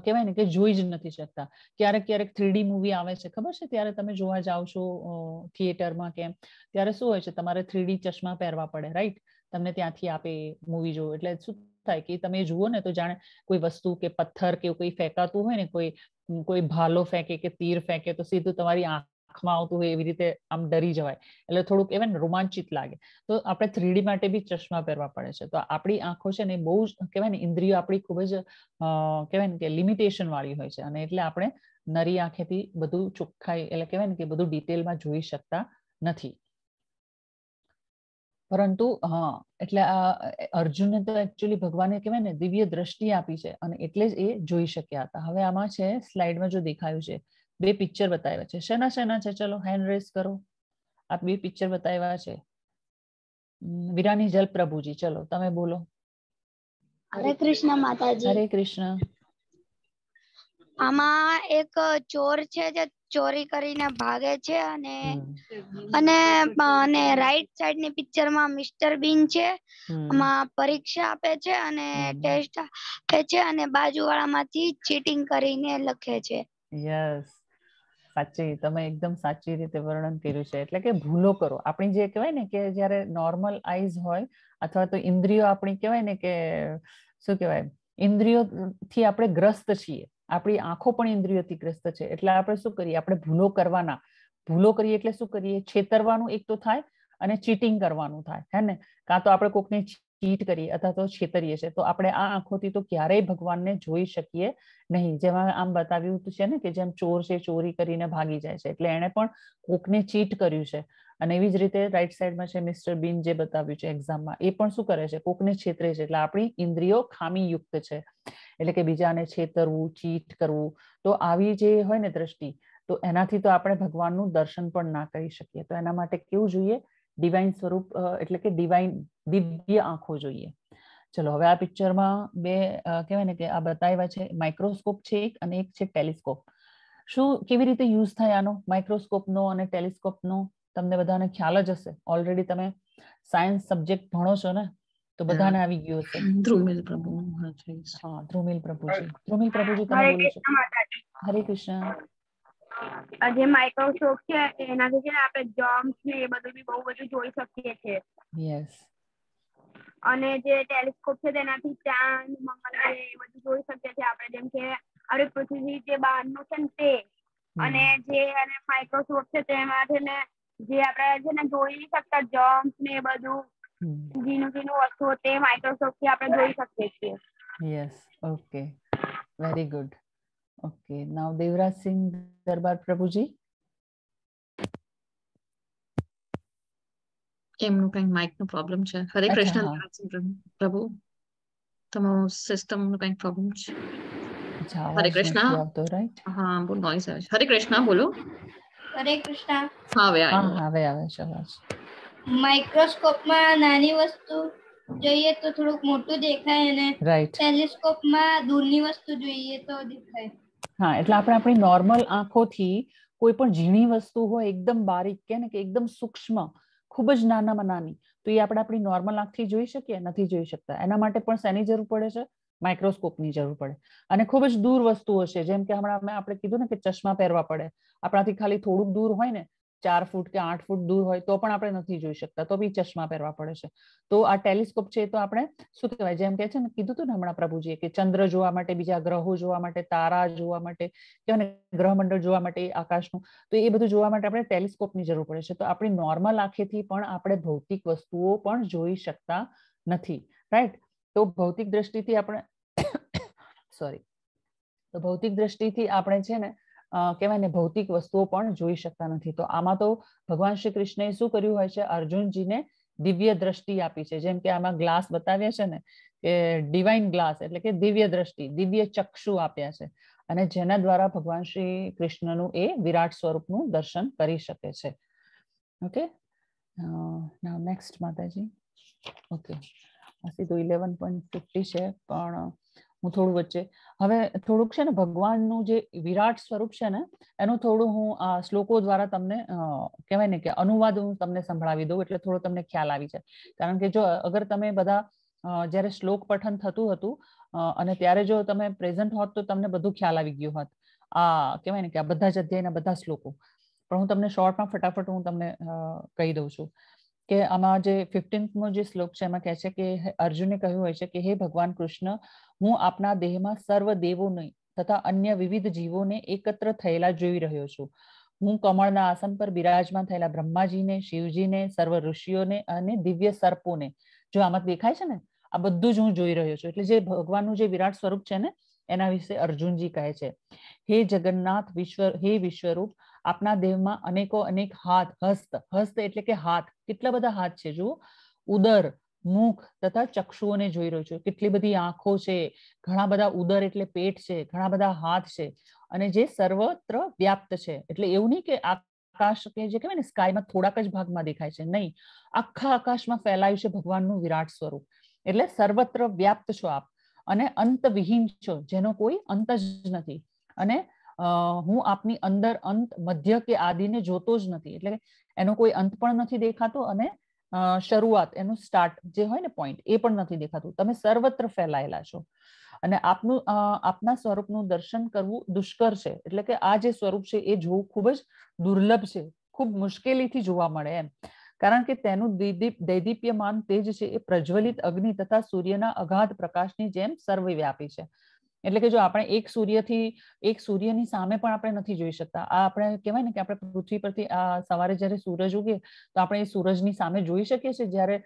કહેવાય ને કે જોઈ જ નથી શકતા ક્યારેક ક્યારેક થ્રીડી મૂવી આવે છે ખબર છે ત્યારે તમે જોવા જાઓ છો થિયેટરમાં કેમ ત્યારે શું હોય છે તમારે થ્રીડી ચશ્મા પહેરવા પડે રાઈટ તમને ત્યાંથી આપે મૂવી જોવો એટલે શું થાય કે તમે જુઓ ને તો જાણે કોઈ વસ્તુ કે પથ્થર કે કોઈ ફેંકાતું હોય ને કોઈ કોઈ ભાલો ફેંકે કે તીર ફેંકે તો સીધું તમારી આંખમાં આવતું હોય એવી રીતે આમ ડરી જવાય એટલે થોડુંક એવન રોમાંચિત લાગે તો આપણે થ્રીડી માટે બી ચશ્મા પહેરવા પડે છે તો આપણી આંખો છે ને બહુ જ કહેવાય ને ઇન્દ્રિયો આપણી ખૂબ જ કહેવાય ને કે લિમિટેશન વાળી હોય છે અને એટલે આપણે નરી આંખેથી બધું ચોખ્ખાઈ એટલે કહેવાય ને કે બધું ડિટેલમાં જોઈ શકતા નથી પરંતુ હા એટલે અર્જુનને તો એકચ્યુઅલી ભગવાને કહેવાય ને દિવ્ય દ્રષ્ટિ આપી છે અને એટલે જ એ જોઈ શક્યા હતા હવે આમાં છે સ્લાઇડમાં જો દેખાયું છે બે પિક્ચર બતાવ્યા છે શેના શેના છે ચલો હેન્ડ રેસ કરો આ બે પિક્ચર બતાવ્યા છે વિરાની જલ પ્રભુજી ચલો તમે બોલો હરે કૃષ્ણ માતાજી હરે કૃષ્ણ આમાં એક ચોર છે જે ચોરી કરીને ભાગે છે અને અને અને રાઈટ સાઈડ ની પિક્ચર માં મિસ્ટર બીન છે આમાં પરીક્ષા આપે છે અને ટેસ્ટ આપે છે અને બાજુવાળામાંથી ચીટિંગ કરીને લખે છે યસ સાચી તમે એકદમ સાચી રીતે વર્ણન કર્યું છે એટલે કે ભૂલો કરો આપણી જે કહેવાય ને કે જ્યારે નોર્મલ આઈઝ હોય અથવા તો ઇન્દ્રિયો આપણી કહેવાય ને કે શું કહેવાય ઇન્દ્રિયો થી આપણે ગ્રસ્ત છીએ આપણી આંખો પણ ઇન્દ્રિયોથી ગ્રસ્ત છે એટલે આપણે શું કરીએ આપણે ભૂલો કરવાના ભૂલો કરીએ એટલે શું કરીએ છેતરવાનું એક તો થાય અને ચીટિંગ કરવાનું થાય હે ને કાં તો આપણે કોકને ચીટ કરીએ અથવા તો છેતરીએ છીએ તો આપણે આ આંખોથી તો ક્યારેય ભગવાનને જોઈ શકીએ નહીં જેમાં આમ બતાવ્યું છે ને કે જેમ ચોર છે ચોરી કરીને ભાગી જાય છે એટલે એણે પણ કોકને ચીટ કર્યું છે અને એવી જ રીતે રાઈટ સાઈડમાં છે મિસ્ટર બિન જે બતાવ્યું છે એક્ઝામમાં એ પણ શું કરે છે કોકને છેતરે છે એટલે આપણી ઇન્દ્રિયો ખામીયુક્ત છે એટલે કે બીજાને છેતરવું ચીટ કરવું તો આવી જે હોય ને દ્રષ્ટિ તો એનાથી તો આપણે ભગવાનનું દર્શન પણ ના કરી શકીએ તો એના માટે કેવું જોઈએ ડિવાઇન સ્વરૂપ એટલે કે ડિવાઇન દિવ્ય આંખો જોઈએ ચલો હવે આ પિક્ચરમાં બે કહેવાય ને કે આ બતાવ્યા છે માઇક્રોસ્કોપ છે એક અને એક છે ટેલિસ્કોપ શું કેવી રીતે યુઝ થાય આનો માઇક્રોસ્કોપનો અને ટેલિસ્કોપનો તમને બધાને ખ્યાલ જ હશે ઓલરેડી તમે સાયન્સ સબ્જેક્ટ ભણો છો ને તો બધાને આવી ગયું હશે ધ્રુમિલ પ્રભુ હા ધ્રુમિલ પ્રભુજી ધ્રુમિલ પ્રભુજી તમે બોલો છો હરે કૃષ્ણ જે માઇક્રોસોફ્ટ છે એનાથી છે આપણે જોમ્સ ને એ બધું બી બહુ બધું જોઈ શકીએ છીએ યસ અને જે ટેલિસ્કોપ છે તેનાથી ચાંદ મંગળ એ બધું જોઈ શકીએ છીએ આપણે જેમ કે આપણે પૃથ્વી જે બહારનું છે ને તે અને જે અને માઇક્રોસોફ્ટ છે તેમાં છે ને જે આપણે છે ને જોઈ શકતા જોમ્સ ને એ બધું ઝીણું ઝીણું વસ્તુઓ તે માઇક્રોસોફ્ટ થી આપણે જોઈ શકીએ છીએ yes okay very good okay now Devrajsinh Darbar Prabhuji એમનું કઈ માઇક નો પ્રોબ્લેમ છે હરે કૃષ્ણ પ્રભુ તમારું સિસ્ટમ નું કઈ પ્રોબ્લેમ છે હરે કૃષ્ણ હા બોલ નોઈસ આવે છે હરે કૃષ્ણ બોલો હરે કૃષ્ણ હવે આવે આવે છે માઇક્રોસ્કોપમાં નાની વસ્તુ જોઈએ તો થોડુંક મોટું દેખાય અને ટેલિસ્કોપમાં દૂરની વસ્તુ જોઈએ તો દેખાય હા એટલે આપણે આપણી નોર્મલ આંખોથી કોઈ પણ ઝીણી વસ્તુ હોય એકદમ બારીક કે ને કે એકદમ સૂક્ષ્મ ખૂબ જ નાનામાં નાની તો એ આપણે આપણી નોર્મલ આંખથી જોઈ શકીએ નથી જોઈ શકતા એના માટે પણ શેની જરૂર પડે છે માઇક્રોસ્કોપની જરૂર પડે અને ખૂબ જ દૂર વસ્તુઓ છે જેમ કે હમણાં આપણે કીધું ને કે ચશ્મા પહેરવા પડે આપણાથી ખાલી થોડુંક દૂર હોય ને ચાર ફૂટ કે આઠ ફૂટ દૂર હોય તો પણ આપણે નથી જોઈ શકતા તો બી ચશ્મા પહેરવા પડે છે તો આ ટેલિસ્કોપ છે તો આપણે શું કહેવાય જેમ કે છે ને કીધું હતું ને હમણાં પ્રભુજીએ કે ચંદ્ર જોવા માટે બીજા ગ્રહો જોવા માટે તારા જોવા માટે કે ગ્રહમંડળ જોવા માટે આકાશનું તો એ બધું જોવા માટે આપણે ટેલિસ્કોપની જરૂર પડે છે તો આપણી નોર્મલ આંખેથી પણ આપણે ભૌતિક વસ્તુઓ પણ જોઈ શકતા નથી રાઈટ તો ભૌતિક દ્રષ્ટિથી આપણે [COUGHS] સોરી તો ભૌતિક દ્રષ્ટિથી આપણે છે ને કહેવાય ને ભૌતિક વસ્તુઓ પણ જોઈ શકતા નથી તો આમાં તો ભગવાન શ્રી કૃષ્ણએ શું કર્યું હોય છે અર્જુનજીને દિવ્ય દ્રષ્ટિ આપી છે જેમ કે આમાં ગ્લાસ બતાવ્યા છે ને કે ડિવાઇન ગ્લાસ એટલે કે દિવ્ય દ્રષ્ટિ દિવ્ય ચક્ષુ આપ્યા છે અને જેના દ્વારા ભગવાન શ્રી કૃષ્ણનું એ વિરાટ સ્વરૂપનું દર્શન કરી શકે છે ઓકે નેક્સ્ટ માતાજી ઓકે સીધું ઇલેવન પોઈન્ટ ફિફ્ટી છે પણ હું થોડું વચ્ચે હવે થોડુંક છે ને ભગવાનનું જે વિરાટ સ્વરૂપ છે ને એનું થોડું હું આ શ્લોકો દ્વારા તમને કહેવાય ને કે અનુવાદ હું તમને સંભળાવી દઉં એટલે થોડો તમને ખ્યાલ આવી જાય કારણ કે જો અગર તમે બધા જ્યારે શ્લોક પઠન થતું હતું અને ત્યારે જો તમે પ્રેઝન્ટ હોત તો તમને બધું ખ્યાલ આવી ગયું હોત આ કહેવાય ને કે આ બધા જ અધ્યાયના બધા શ્લોકો પણ હું તમને શોર્ટમાં ફટાફટ હું તમને કહી દઉં છું કે આમાં જે ફિફ્ટીન્થમો જે શ્લોક છે એમાં કહે છે કે અર્જુને કહ્યું હોય છે કે હે ભગવાન કૃષ્ણ હું આપના દેહમાં સર્વ દેવોને તથા અન્ય વિવિધ જીવોને એકત્ર થયેલા જોઈ રહ્યો છું હું કમળના આસન પર બિરાજમાન થયેલા બ્રહ્માજીને શિવજીને સર્વ ઋષિઓને અને દિવ્ય સર્પોને જો આમાં દેખાય છે ને આ બધું જ હું જોઈ રહ્યો છું એટલે જે ભગવાનનું જે વિરાટ સ્વરૂપ છે ને એના વિશે અર્જુનજી કહે છે હે જગન્નાથ વિશ્વ હે વિશ્વરૂપ આપના દેહમાં અનેકો અનેક હાથ હસ્ત હસ્ત એટલે કે હાથ કેટલા બધા હાથ છે જુઓ ઉદર મુખ તથા ચક્ષુઓને જોઈ રહ્યો છું કેટલી બધી આંખો છે ઘણા બધા ઉદર એટલે પેટ છે ઘણા બધા હાથ છે અને જે સર્વત્ર વ્યાપ્ત છે એટલે એવું નહીં કે આકાશ કે જે કહેવાય ને સ્કાયમાં થોડાક જ ભાગમાં દેખાય છે નહીં આખા આકાશમાં ફેલાયું છે ભગવાનનું વિરાટ સ્વરૂપ એટલે સર્વત્ર વ્યાપ્ત છો આપ અને અંતવિહીન છો જેનો કોઈ અંત જ નથી અને હું આપની અંદર અંત મધ્ય કે આદિને જોતો જ નથી એટલે એનો કોઈ અંત પણ નથી દેખાતો અને શરૂઆત એનું સ્ટાર્ટ જે હોય ને પોઈન્ટ એ પણ નથી દેખાતું તમે સર્વત્ર ફેલાયેલા છો અને આપનું આપના સ્વરૂપનું દર્શન કરવું દુષ્કર છે એટલે કે આ જે સ્વરૂપ છે એ જોવું ખૂબ જ દુર્લભ છે ખૂબ મુશ્કેલીથી જોવા મળે એમ કારણ કે તેનું દૈદીપ્યમાન તેજ છે એ પ્રજ્વલિત અગ્નિ તથા સૂર્યના અગાધ પ્રકાશની જેમ સર્વવ્યાપી છે એટલે કે જો આપણે એક સૂર્યથી એક સૂર્યની સામે પણ આપણે નથી જોઈ શકતા આ આપણે કહેવાય ને કે આપણે પૃથ્વી પરથી આ સવારે જ્યારે સૂરજ ઉગે તો આપણે એ સૂરજની સામે જોઈ શકીએ છીએ જ્યારે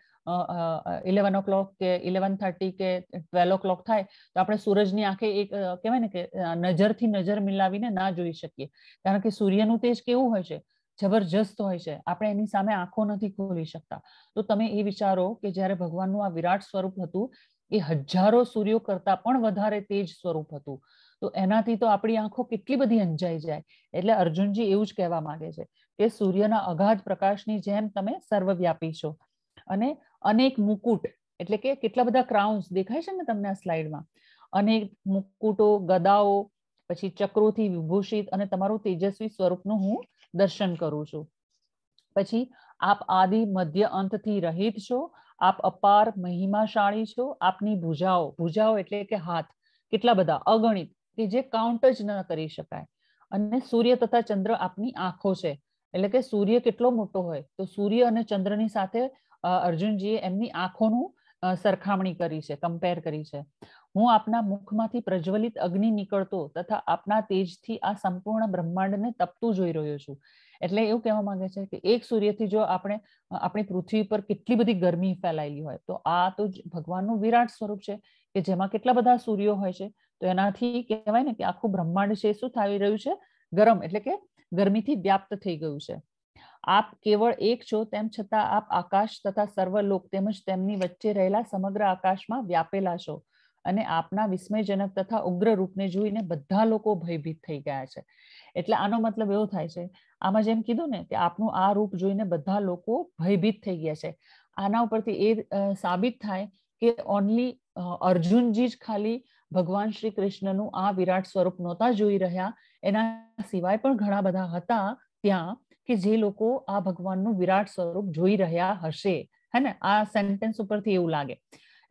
ઇલેવન ઓ ક્લોક કે ઇલેવન થર્ટી કે ટ્વેલ્વ ઓ ક્લોક થાય તો આપણે સૂરજની આંખે એક કહેવાય ને કે નજરથી નજર મિલાવીને ના જોઈ શકીએ કારણ કે સૂર્યનું તેજ કેવું હોય છે જબરજસ્ત હોય છે આપણે એની સામે આંખો નથી ખોલી શકતા તો તમે એ વિચારો કે જ્યારે ભગવાનનું આ વિરાટ સ્વરૂપ હતું એ હજારો સૂર્યો કરતા પણ વધારે તેજ સ્વરૂપ હતું તો એનાથી તો આપણી આંખો કેટલી બધી અંજાઈ જાય એટલે અર્જુનજી એવું જ કહેવા માંગે છે કે સૂર્યના અગાધ પ્રકાશની જેમ તમે સર્વવ્યાપી છો અને અનેક મુકુટ એટલે કે કેટલા બધા ક્રાઉન્સ દેખાય છે ને તમને આ સ્લાઇડમાં અનેક મુકુટો ગદાઓ પછી ચક્રોથી વિભૂષિત અને તમારું તેજસ્વી સ્વરૂપનું હું દર્શન કરું છું પછી આપ આદિ મધ્ય અંતથી રહિત છો આપ અપાર મહિમાશાળી છો આપની ભૂજાઓ ભૂજાઓ એટલે કે હાથ કેટલા બધા અગણિત કે જે કાઉન્ટ જ ન કરી શકાય અને સૂર્ય તથા ચંદ્ર આપની આંખો છે એટલે કે સૂર્ય કેટલો મોટો હોય તો સૂર્ય અને ચંદ્રની સાથે અર્જુનજીએ એમની આંખોનું સરખામણી કરી છે કમ્પેર કરી છે હું આપના મુખમાંથી પ્રજ્વલિત અગ્નિ નીકળતો તથા આપના તેજથી આ સંપૂર્ણ બ્રહ્માંડને તપતું જોઈ રહ્યો છું એટલે એવું કહેવા માંગે છે કે એક સૂર્યથી જો આપણે આપણી પૃથ્વી પર કેટલી બધી ગરમી ફેલાયેલી હોય તો આ તો ભગવાનનું વિરાટ સ્વરૂપ છે કે જેમાં કેટલા બધા સૂર્યો હોય છે તો એનાથી કહેવાય ને કે આખું બ્રહ્માંડ છે શું થઈ રહ્યું છે ગરમ એટલે કે ગરમીથી વ્યાપ્ત થઈ ગયું છે આપ કેવળ એક છો તેમ છતાં આપ આકાશ તથા સર્વ લોક તેમજ તેમની વચ્ચે રહેલા સમગ્ર આકાશમાં વ્યાપેલા છો અને આપના વિસ્મયજનક તથા ઉગ્ર રૂપને જોઈને બધા લોકો ભયભીત થઈ ગયા છે એટલે આનો મતલબ એવો થાય છે આમાં જેમ કીધું ને કે આપનું આ રૂપ જોઈને બધા લોકો ભયભીત થઈ ગયા છે આના ઉપરથી એ સાબિત થાય કે ઓનલી અર્જુનજી જ ખાલી ભગવાન શ્રી કૃષ્ણનું આ વિરાટ સ્વરૂપ નહોતા જોઈ રહ્યા એના સિવાય પણ ઘણા બધા હતા ત્યાં કે જે લોકો આ ભગવાનનું વિરાટ સ્વરૂપ જોઈ રહ્યા હશે હે ને આ સેન્ટેન્સ ઉપરથી એવું લાગે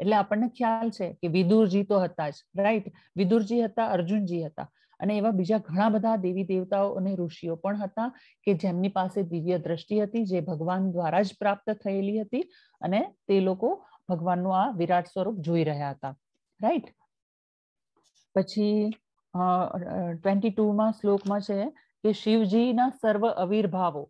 એટલે આપણને ખ્યાલ છે કે વિદુરજી તો હતા જ રાઈટ વિદુરજી હતા અર્જુનજી હતા અને એવા બીજા ઘણા બધા દેવી દેવતાઓ અને ઋષિઓ પણ હતા કે જેમની પાસે દિવ્ય દ્રષ્ટિ હતી જે ભગવાન દ્વારા જ પ્રાપ્ત થયેલી હતી અને તે લોકો ભગવાનનું આ વિરાટ સ્વરૂપ જોઈ રહ્યા હતા રાઈટ પછી ટ્વેન્ટી ટુમાં શ્લોકમાં છે કે શિવજીના સર્વ અવિર્ભાવો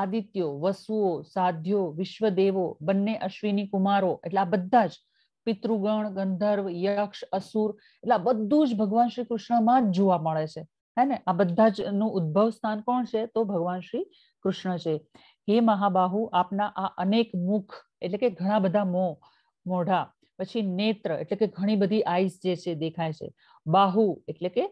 આદિત્યો વસુઓ સાધ્યો વિશ્વદેવો બંને અશ્વિની કુમારો એટલે આ બધા જ પિતૃગણ ગંધર્વ યક્ષ અસુર એટલે બધું જ ભગવાન શ્રી કૃષ્ણમાં જ જોવા મળે છે હે ને આ બધા જ નું ઉદ્ભવ સ્થાન કોણ છે તો ભગવાન શ્રી કૃષ્ણ છે હે મહાબાહુ આપના આ અનેક મુખ એટલે કે ઘણા બધા મો મોઢા પછી નેત્ર એટલે કે ઘણી બધી આઈસ જે છે દેખાય છે બાહુ એટલે કે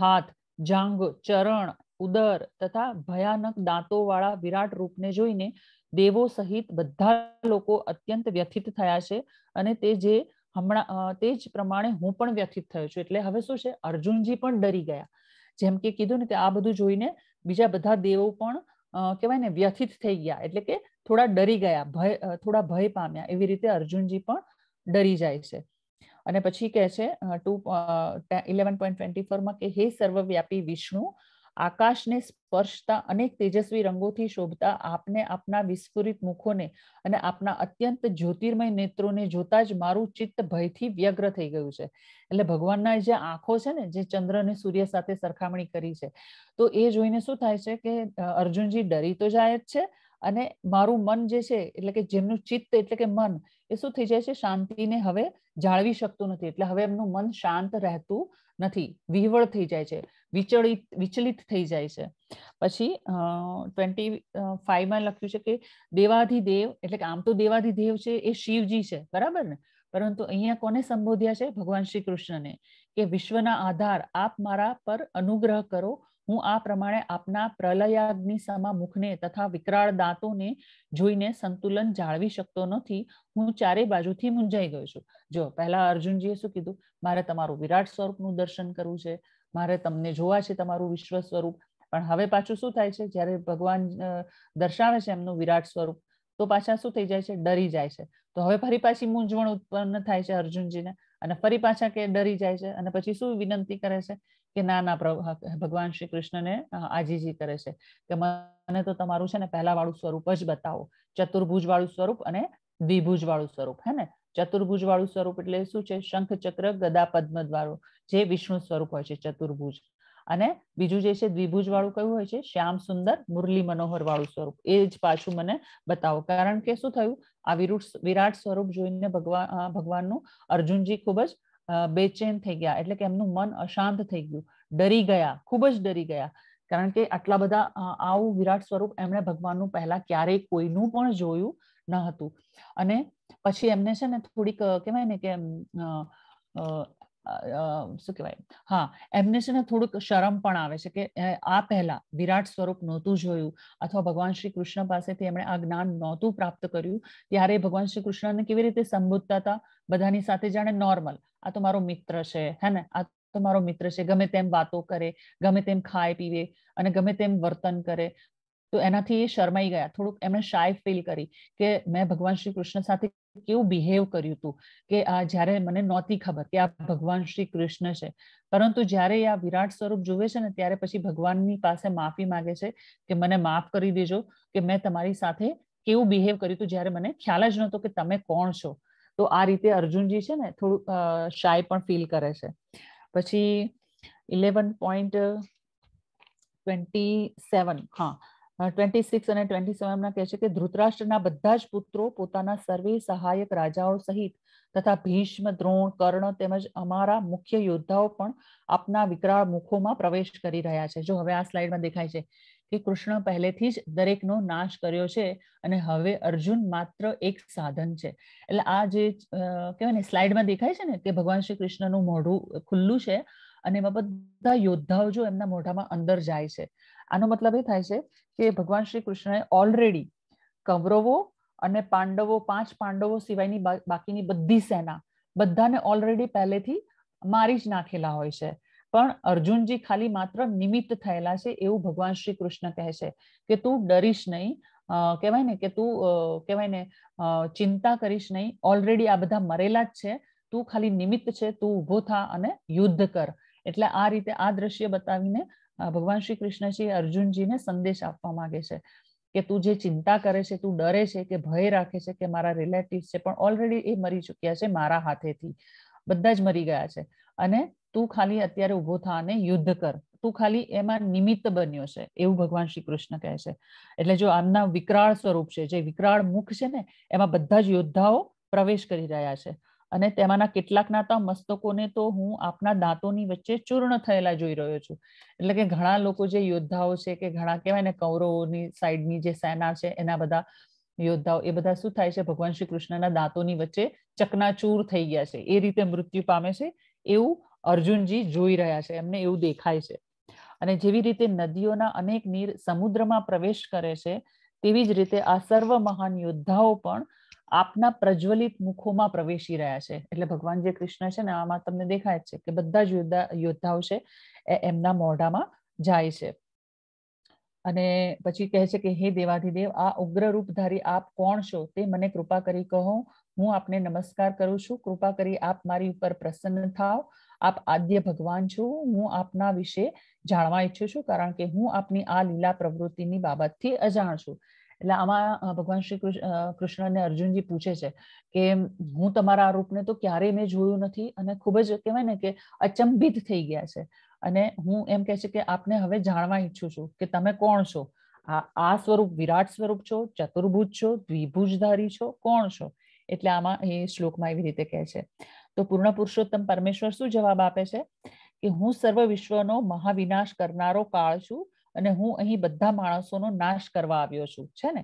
હાથ જાંગ ચરણ ઉદર તથા ભયાનક દાંતો વાળા વિરાટ રૂપને જોઈને દેવો સહિત બધા લોકો અત્યંત વ્યથિત થયા છે અને તે જે હમણાં તે જ પ્રમાણે હું પણ વ્યથિત થયો છું એટલે હવે શું છે અર્જુનજી પણ ડરી ગયા જેમ કે કીધું ને તે આ બધું જોઈને બીજા બધા દેવો પણ કહેવાય ને વ્યથિત થઈ ગયા એટલે કે થોડા ડરી ગયા ભય થોડા ભય પામ્યા એવી રીતે અર્જુનજી પણ ડરી જાય છે અને પછી કહે છે ટુ ઇલેવન પોઈન્ટ ટ્વેન્ટી ફોરમાં કે હે સર્વવ્યાપી વિષ્ણુ આકાશને સ્પર્શતા અનેક તેજસ્વી રંગોથી શોભતા આપને આપના વિસ્ફુરિત મુખોને અને આપના અત્યંત જ્યોતિર્મય નેત્રોને જોતા જ મારું ચિત્ત ભયથી વ્યગ્ર થઈ ગયું છે એટલે ભગવાનના જે આંખો છે ને જે ચંદ્ર અને સૂર્ય સાથે સરખામણી કરી છે તો એ જોઈને શું થાય છે કે અર્જુનજી ડરી તો જાય જ છે અને મારું મન જે છે એટલે કે જેમનું ચિત્ત એટલે કે મન એ શું થઈ જાય છે શાંતિને હવે જાળવી શકતું નથી એટલે હવે એમનું મન શાંત રહેતું નથી વિહવળ થઈ જાય છે વિચલિત વિચલિત થઈ જાય છે પછી ટ્વેન્ટી ફાઈવમાં લખ્યું છે કે દેવાધિ દેવ એટલે કે આમ તો દેવાધિ દેવ છે એ શિવજી છે બરાબર ને પરંતુ અહીંયા કોને સંબોધ્યા છે ભગવાન શ્રી કૃષ્ણને કે વિશ્વના આધાર આપ મારા પર અનુગ્રહ કરો હું આ પ્રમાણે આપના પ્રલયાગ્નિ સમા મુખને તથા વિકરાળ દાંતોને જોઈને સંતુલન જાળવી શકતો નથી હું ચારે બાજુથી મૂંઝાઈ ગયો છું જો પહેલા અર્જુનજીએ શું કીધું મારે તમારું વિરાટ સ્વરૂપનું દર્શન કરવું છે મારે તમને જોવા છે તમારું વિશ્વ સ્વરૂપ પણ હવે પાછું શું થાય છે જ્યારે ભગવાન દર્શાવે છે એમનું વિરાટ સ્વરૂપ તો પાછા શું થઈ જાય છે ડરી જાય છે તો હવે ફરી પાછી મૂંઝવણ ઉત્પન્ન થાય છે અર્જુનજીને અને ફરી પાછા કે ડરી જાય છે અને પછી શું વિનંતી કરે છે કે ના ના ભગવાન શ્રી કૃષ્ણને આજીજી કરે છે કે મને તો તમારું છે ને પહેલા વાળું સ્વરૂપ જ બતાવો ચતુર્ભુજ વાળું સ્વરૂપ અને દ્વિભુજ વાળું સ્વરૂપ હે ને ચતુર્ભુજ વાળું સ્વરૂપ એટલે શું છે શંખ ચક્ર ગદા પદ્મ દ્વારો જે વિષ્ણુ સ્વરૂપ હોય છે ચતુર્ભુજ અને બીજું જે છે દ્વિભુજ વાળું કયું હોય છે શ્યામ સુંદર મુરલી મનોહર વાળું સ્વરૂપ એ જ પાછું મને બતાવો કારણ કે શું થયું આ વિરુટ વિરાટ સ્વરૂપ જોઈને ભગવાન ભગવાનનું અર્જુનજી ખૂબ જ બેચેન થઈ ગયા એટલે કે એમનું મન અશાંત થઈ ગયું ડરી ગયા ખૂબ જ ડરી ગયા કારણ કે આટલા બધા આવું વિરાટ સ્વરૂપ એમણે ભગવાનનું પહેલા ક્યારેય કોઈનું પણ જોયું ન હતું અને પછી એમને છે ને થોડીક કહેવાય ને કે શું કહેવાય હા એમને છે ને થોડુંક શરમ પણ આવે છે કે આ પહેલા વિરાટ સ્વરૂપ નહોતું જોયું અથવા ભગવાન શ્રી કૃષ્ણ પાસેથી એમણે આ જ્ઞાન નહોતું પ્રાપ્ત કર્યું ત્યારે ભગવાન શ્રી કૃષ્ણને કેવી રીતે સંબોધતા હતા બધાની સાથે જાણે નોર્મલ આ તો મારો મિત્ર છે હે ને આ તો મારો મિત્ર છે ગમે તેમ વાતો કરે ગમે તેમ ખાય પીવે અને ગમે તેમ વર્તન કરે તો એનાથી એ શરમાઈ ગયા થોડુંક એમણે શાય ફીલ કરી કે મેં ભગવાન શ્રી કૃષ્ણ સાથે કેવું બિહેવ કર્યું હતું કે આ જ્યારે મને નહોતી ખબર કે આ ભગવાન શ્રી કૃષ્ણ છે પરંતુ જ્યારે આ વિરાટ સ્વરૂપ જુએ છે ને ત્યારે પછી ભગવાનની પાસે માફી માંગે છે કે મને માફ કરી દેજો કે મેં તમારી સાથે કેવું બિહેવ કર્યું હતું જ્યારે મને ખ્યાલ જ નહોતો કે તમે કોણ છો તો આ રીતે અર્જુનજી છે ને થોડું શાય પણ ફીલ કરે છે પછી ઇલેવન પોઈન્ટ ટ્વેન્ટી સેવન હા ટ્વેન્ટી સિક્સ અને ટ્વેન્ટી સેવનમાં કહે છે કે ધૃતરાષ્ટ્રના બધા જ પુત્રો પોતાના સર્વે સહાયક રાજાઓ સહિત તથા ભીષ્મ દ્રોણ કર્ણ તેમજ અમારા મુખ્ય યોદ્ધાઓ પણ આપના વિકરાળ મુખોમાં પ્રવેશ કરી રહ્યા છે જો હવે આ સ્લાઇડમાં દેખાય છે કે કૃષ્ણ પહેલેથી જ દરેકનો નાશ કર્યો છે અને હવે અર્જુન માત્ર એક સાધન છે એટલે આ જે કહેવાય ને સ્લાઇડમાં દેખાય છે ને કે ભગવાન શ્રી કૃષ્ણનું મોઢું ખુલ્લું છે અને એમાં બધા યોદ્ધાઓ જો એમના મોઢામાં અંદર જાય છે આનો મતલબ એ થાય છે કે ભગવાન શ્રી કૃષ્ણએ ઓલરેડી કૌરવો અને પાંડવો પાંચ પાંડવો સિવાયની બાકીની બધી સેના બધાને ઓલરેડી પહેલેથી મારી જ નાખેલા હોય છે પણ અર્જુનજી ખાલી માત્ર નિમિત્ત થયેલા છે એવું ભગવાન શ્રી કૃષ્ણ કહે છે કે તું ડરીશ નહીં કહેવાય ને કે તું કહેવાય ને ચિંતા કરીશ નહીં ઓલરેડી આ બધા મરેલા જ છે તું ખાલી નિમિત્ત છે તું ઉભો થા અને યુદ્ધ કર એટલે આ રીતે આ દ્રશ્ય બતાવીને ભગવાન શ્રી કૃષ્ણજી અર્જુનજીને સંદેશ આપવા માંગે છે કે તું જે ચિંતા કરે છે તું ડરે છે કે ભય રાખે છે કે મારા રિલેટિવ છે પણ ઓલરેડી એ મરી ચૂક્યા છે મારા હાથેથી બધા જ મરી ગયા છે અને તું ખાલી અત્યારે ઉભો થા અને યુદ્ધ કર તું ખાલી એમાં નિમિત્ત બન્યો છે એવું ભગવાન શ્રી કૃષ્ણ કહે છે એટલે જો આમના વિકરાળ સ્વરૂપ છે જે વિકરાળ મુખ છે ને એમાં બધા જ યોદ્ધાઓ પ્રવેશ કરી રહ્યા છે અને તેમાંના કેટલાકના તો મસ્તકોને તો હું આપના દાંતોની વચ્ચે ચૂર્ણ થયેલા જોઈ રહ્યો છું એટલે કે ઘણા લોકો જે યોદ્ધાઓ છે કે ઘણા કહેવાય ને કૌરવોની સાઈડની જે સેના છે એના બધા યોદ્ધાઓ એ બધા શું થાય છે ભગવાન શ્રી કૃષ્ણના દાંતોની વચ્ચે ચકનાચૂર થઈ ગયા છે એ રીતે મૃત્યુ પામે છે એવું અર્જુનજી જોઈ રહ્યા છે એમને એવું દેખાય છે અને જેવી રીતે નદીઓના અનેક નીર સમુદ્રમાં પ્રવેશ કરે છે તેવી જ રીતે આ સર્વ મહાન યોદ્ધાઓ પણ આપના પ્રજ્વલિત મુખોમાં પ્રવેશી રહ્યા છે એટલે ભગવાન જે કૃષ્ણ છે ને આમાં તમને દેખાય છે કે બધા જ યોદ્ધાઓ છે એમના મોઢામાં જાય છે અને પછી કહે છે કે હે દેવાધિદેવ આ ઉગ્ર રૂપધારી આપ કોણ છો તે મને કૃપા કરી કહો હું આપને નમસ્કાર કરું છું કૃપા કરી આપ મારી ઉપર પ્રસન્ન થાવ આપ આદ્ય ભગવાન છો હું આપના વિશે જાણવા ઈચ્છું છું કારણ કે હું આપની આ લીલા પ્રવૃત્તિની બાબતથી અજાણ છું એટલે આમાં ભગવાન શ્રી કૃષ્ણ અને અર્જુનજી પૂછે છે કે હું તમારા આ રૂપને તો ક્યારેય મેં જોયું નથી અને ખૂબ જ કહેવાય ને કે અચંબિત થઈ ગયા છે અને હું એમ કહે છે કે આપને હવે જાણવા ઈચ્છું છું કે તમે કોણ છો આ આ સ્વરૂપ વિરાટ સ્વરૂપ છો ચતુર્ભુજ છો દ્વિભુજધારી છો કોણ છો એટલે આમાં એ શ્લોકમાં એવી રીતે કહે છે તો પૂર્ણ પુરુષોત્તમ પરમેશ્વર શું જવાબ આપે છે કે હું સર્વ વિશ્વનો મહાવિનાશ કરનારો કાળ છું અને હું અહીં બધા માણસોનો નાશ કરવા આવ્યો છું છે ને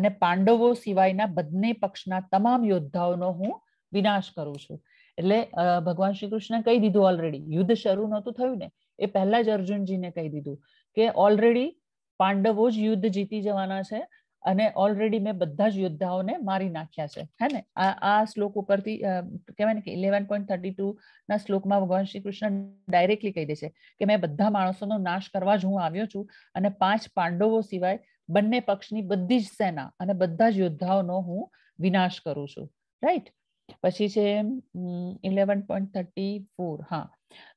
અને પાંડવો સિવાયના બંને પક્ષના તમામ યોદ્ધાઓનો હું વિનાશ કરું છું એટલે ભગવાન શ્રી કૃષ્ણ કહી દીધું ઓલરેડી યુદ્ધ શરૂ નહોતું થયું ને એ પહેલા જ અર્જુનજીને કહી દીધું કે ઓલરેડી પાંડવો જ યુદ્ધ જીતી જવાના છે અને ઓલરેડી મેં બધા જ યોદ્ધાઓને મારી નાખ્યા છે હે ને આ આ શ્લોક ઉપરથી કહેવાય ને કે ઇલેવન પોઈન્ટ થર્ટી ટુ ના શ્લોકમાં ભગવાન શ્રી કૃષ્ણ ડાયરેક્ટલી કહી દે છે કે મેં બધા માણસોનો નાશ કરવા જ હું આવ્યો છું અને પાંચ પાંડવો સિવાય બંને પક્ષની બધી જ સેના અને બધા જ યોદ્ધાઓનો હું વિનાશ કરું છું રાઈટ પછી છે ઇલેવન પોઈન્ટ થર્ટી ફોર હા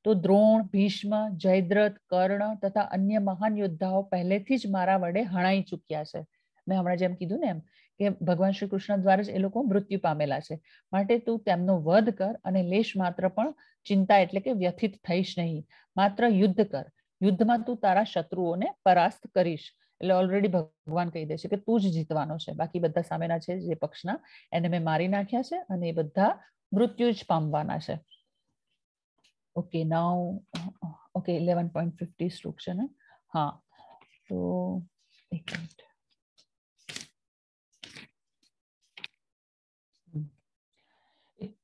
તો દ્રોણ ભીષ્મ જયદ્રથ કર્ણ તથા અન્ય મહાન યોદ્ધાઓ પહેલેથી જ મારા વડે હણાઈ ચૂક્યા છે મેં હમણાં જેમ કીધું ને એમ કે ભગવાન શ્રી કૃષ્ણ દ્વારા જ એ લોકો મૃત્યુ પામેલા છે માટે તું તેમનો વધ કર અને લેશ માત્ર પણ ચિંતા એટલે કે વ્યથિત થઈશ નહીં માત્ર યુદ્ધ કર યુદ્ધમાં તું તારા શત્રુઓને પરાસ્ત કરીશ એટલે ઓલરેડી ભગવાન કહી દે છે કે તું જ જીતવાનો છે બાકી બધા સામેના છે જે પક્ષના એને મેં મારી નાખ્યા છે અને એ બધા મૃત્યુ જ પામવાના છે okay now okay eleven point fifty શ્લોક છે ને હા તો એક મિનિટ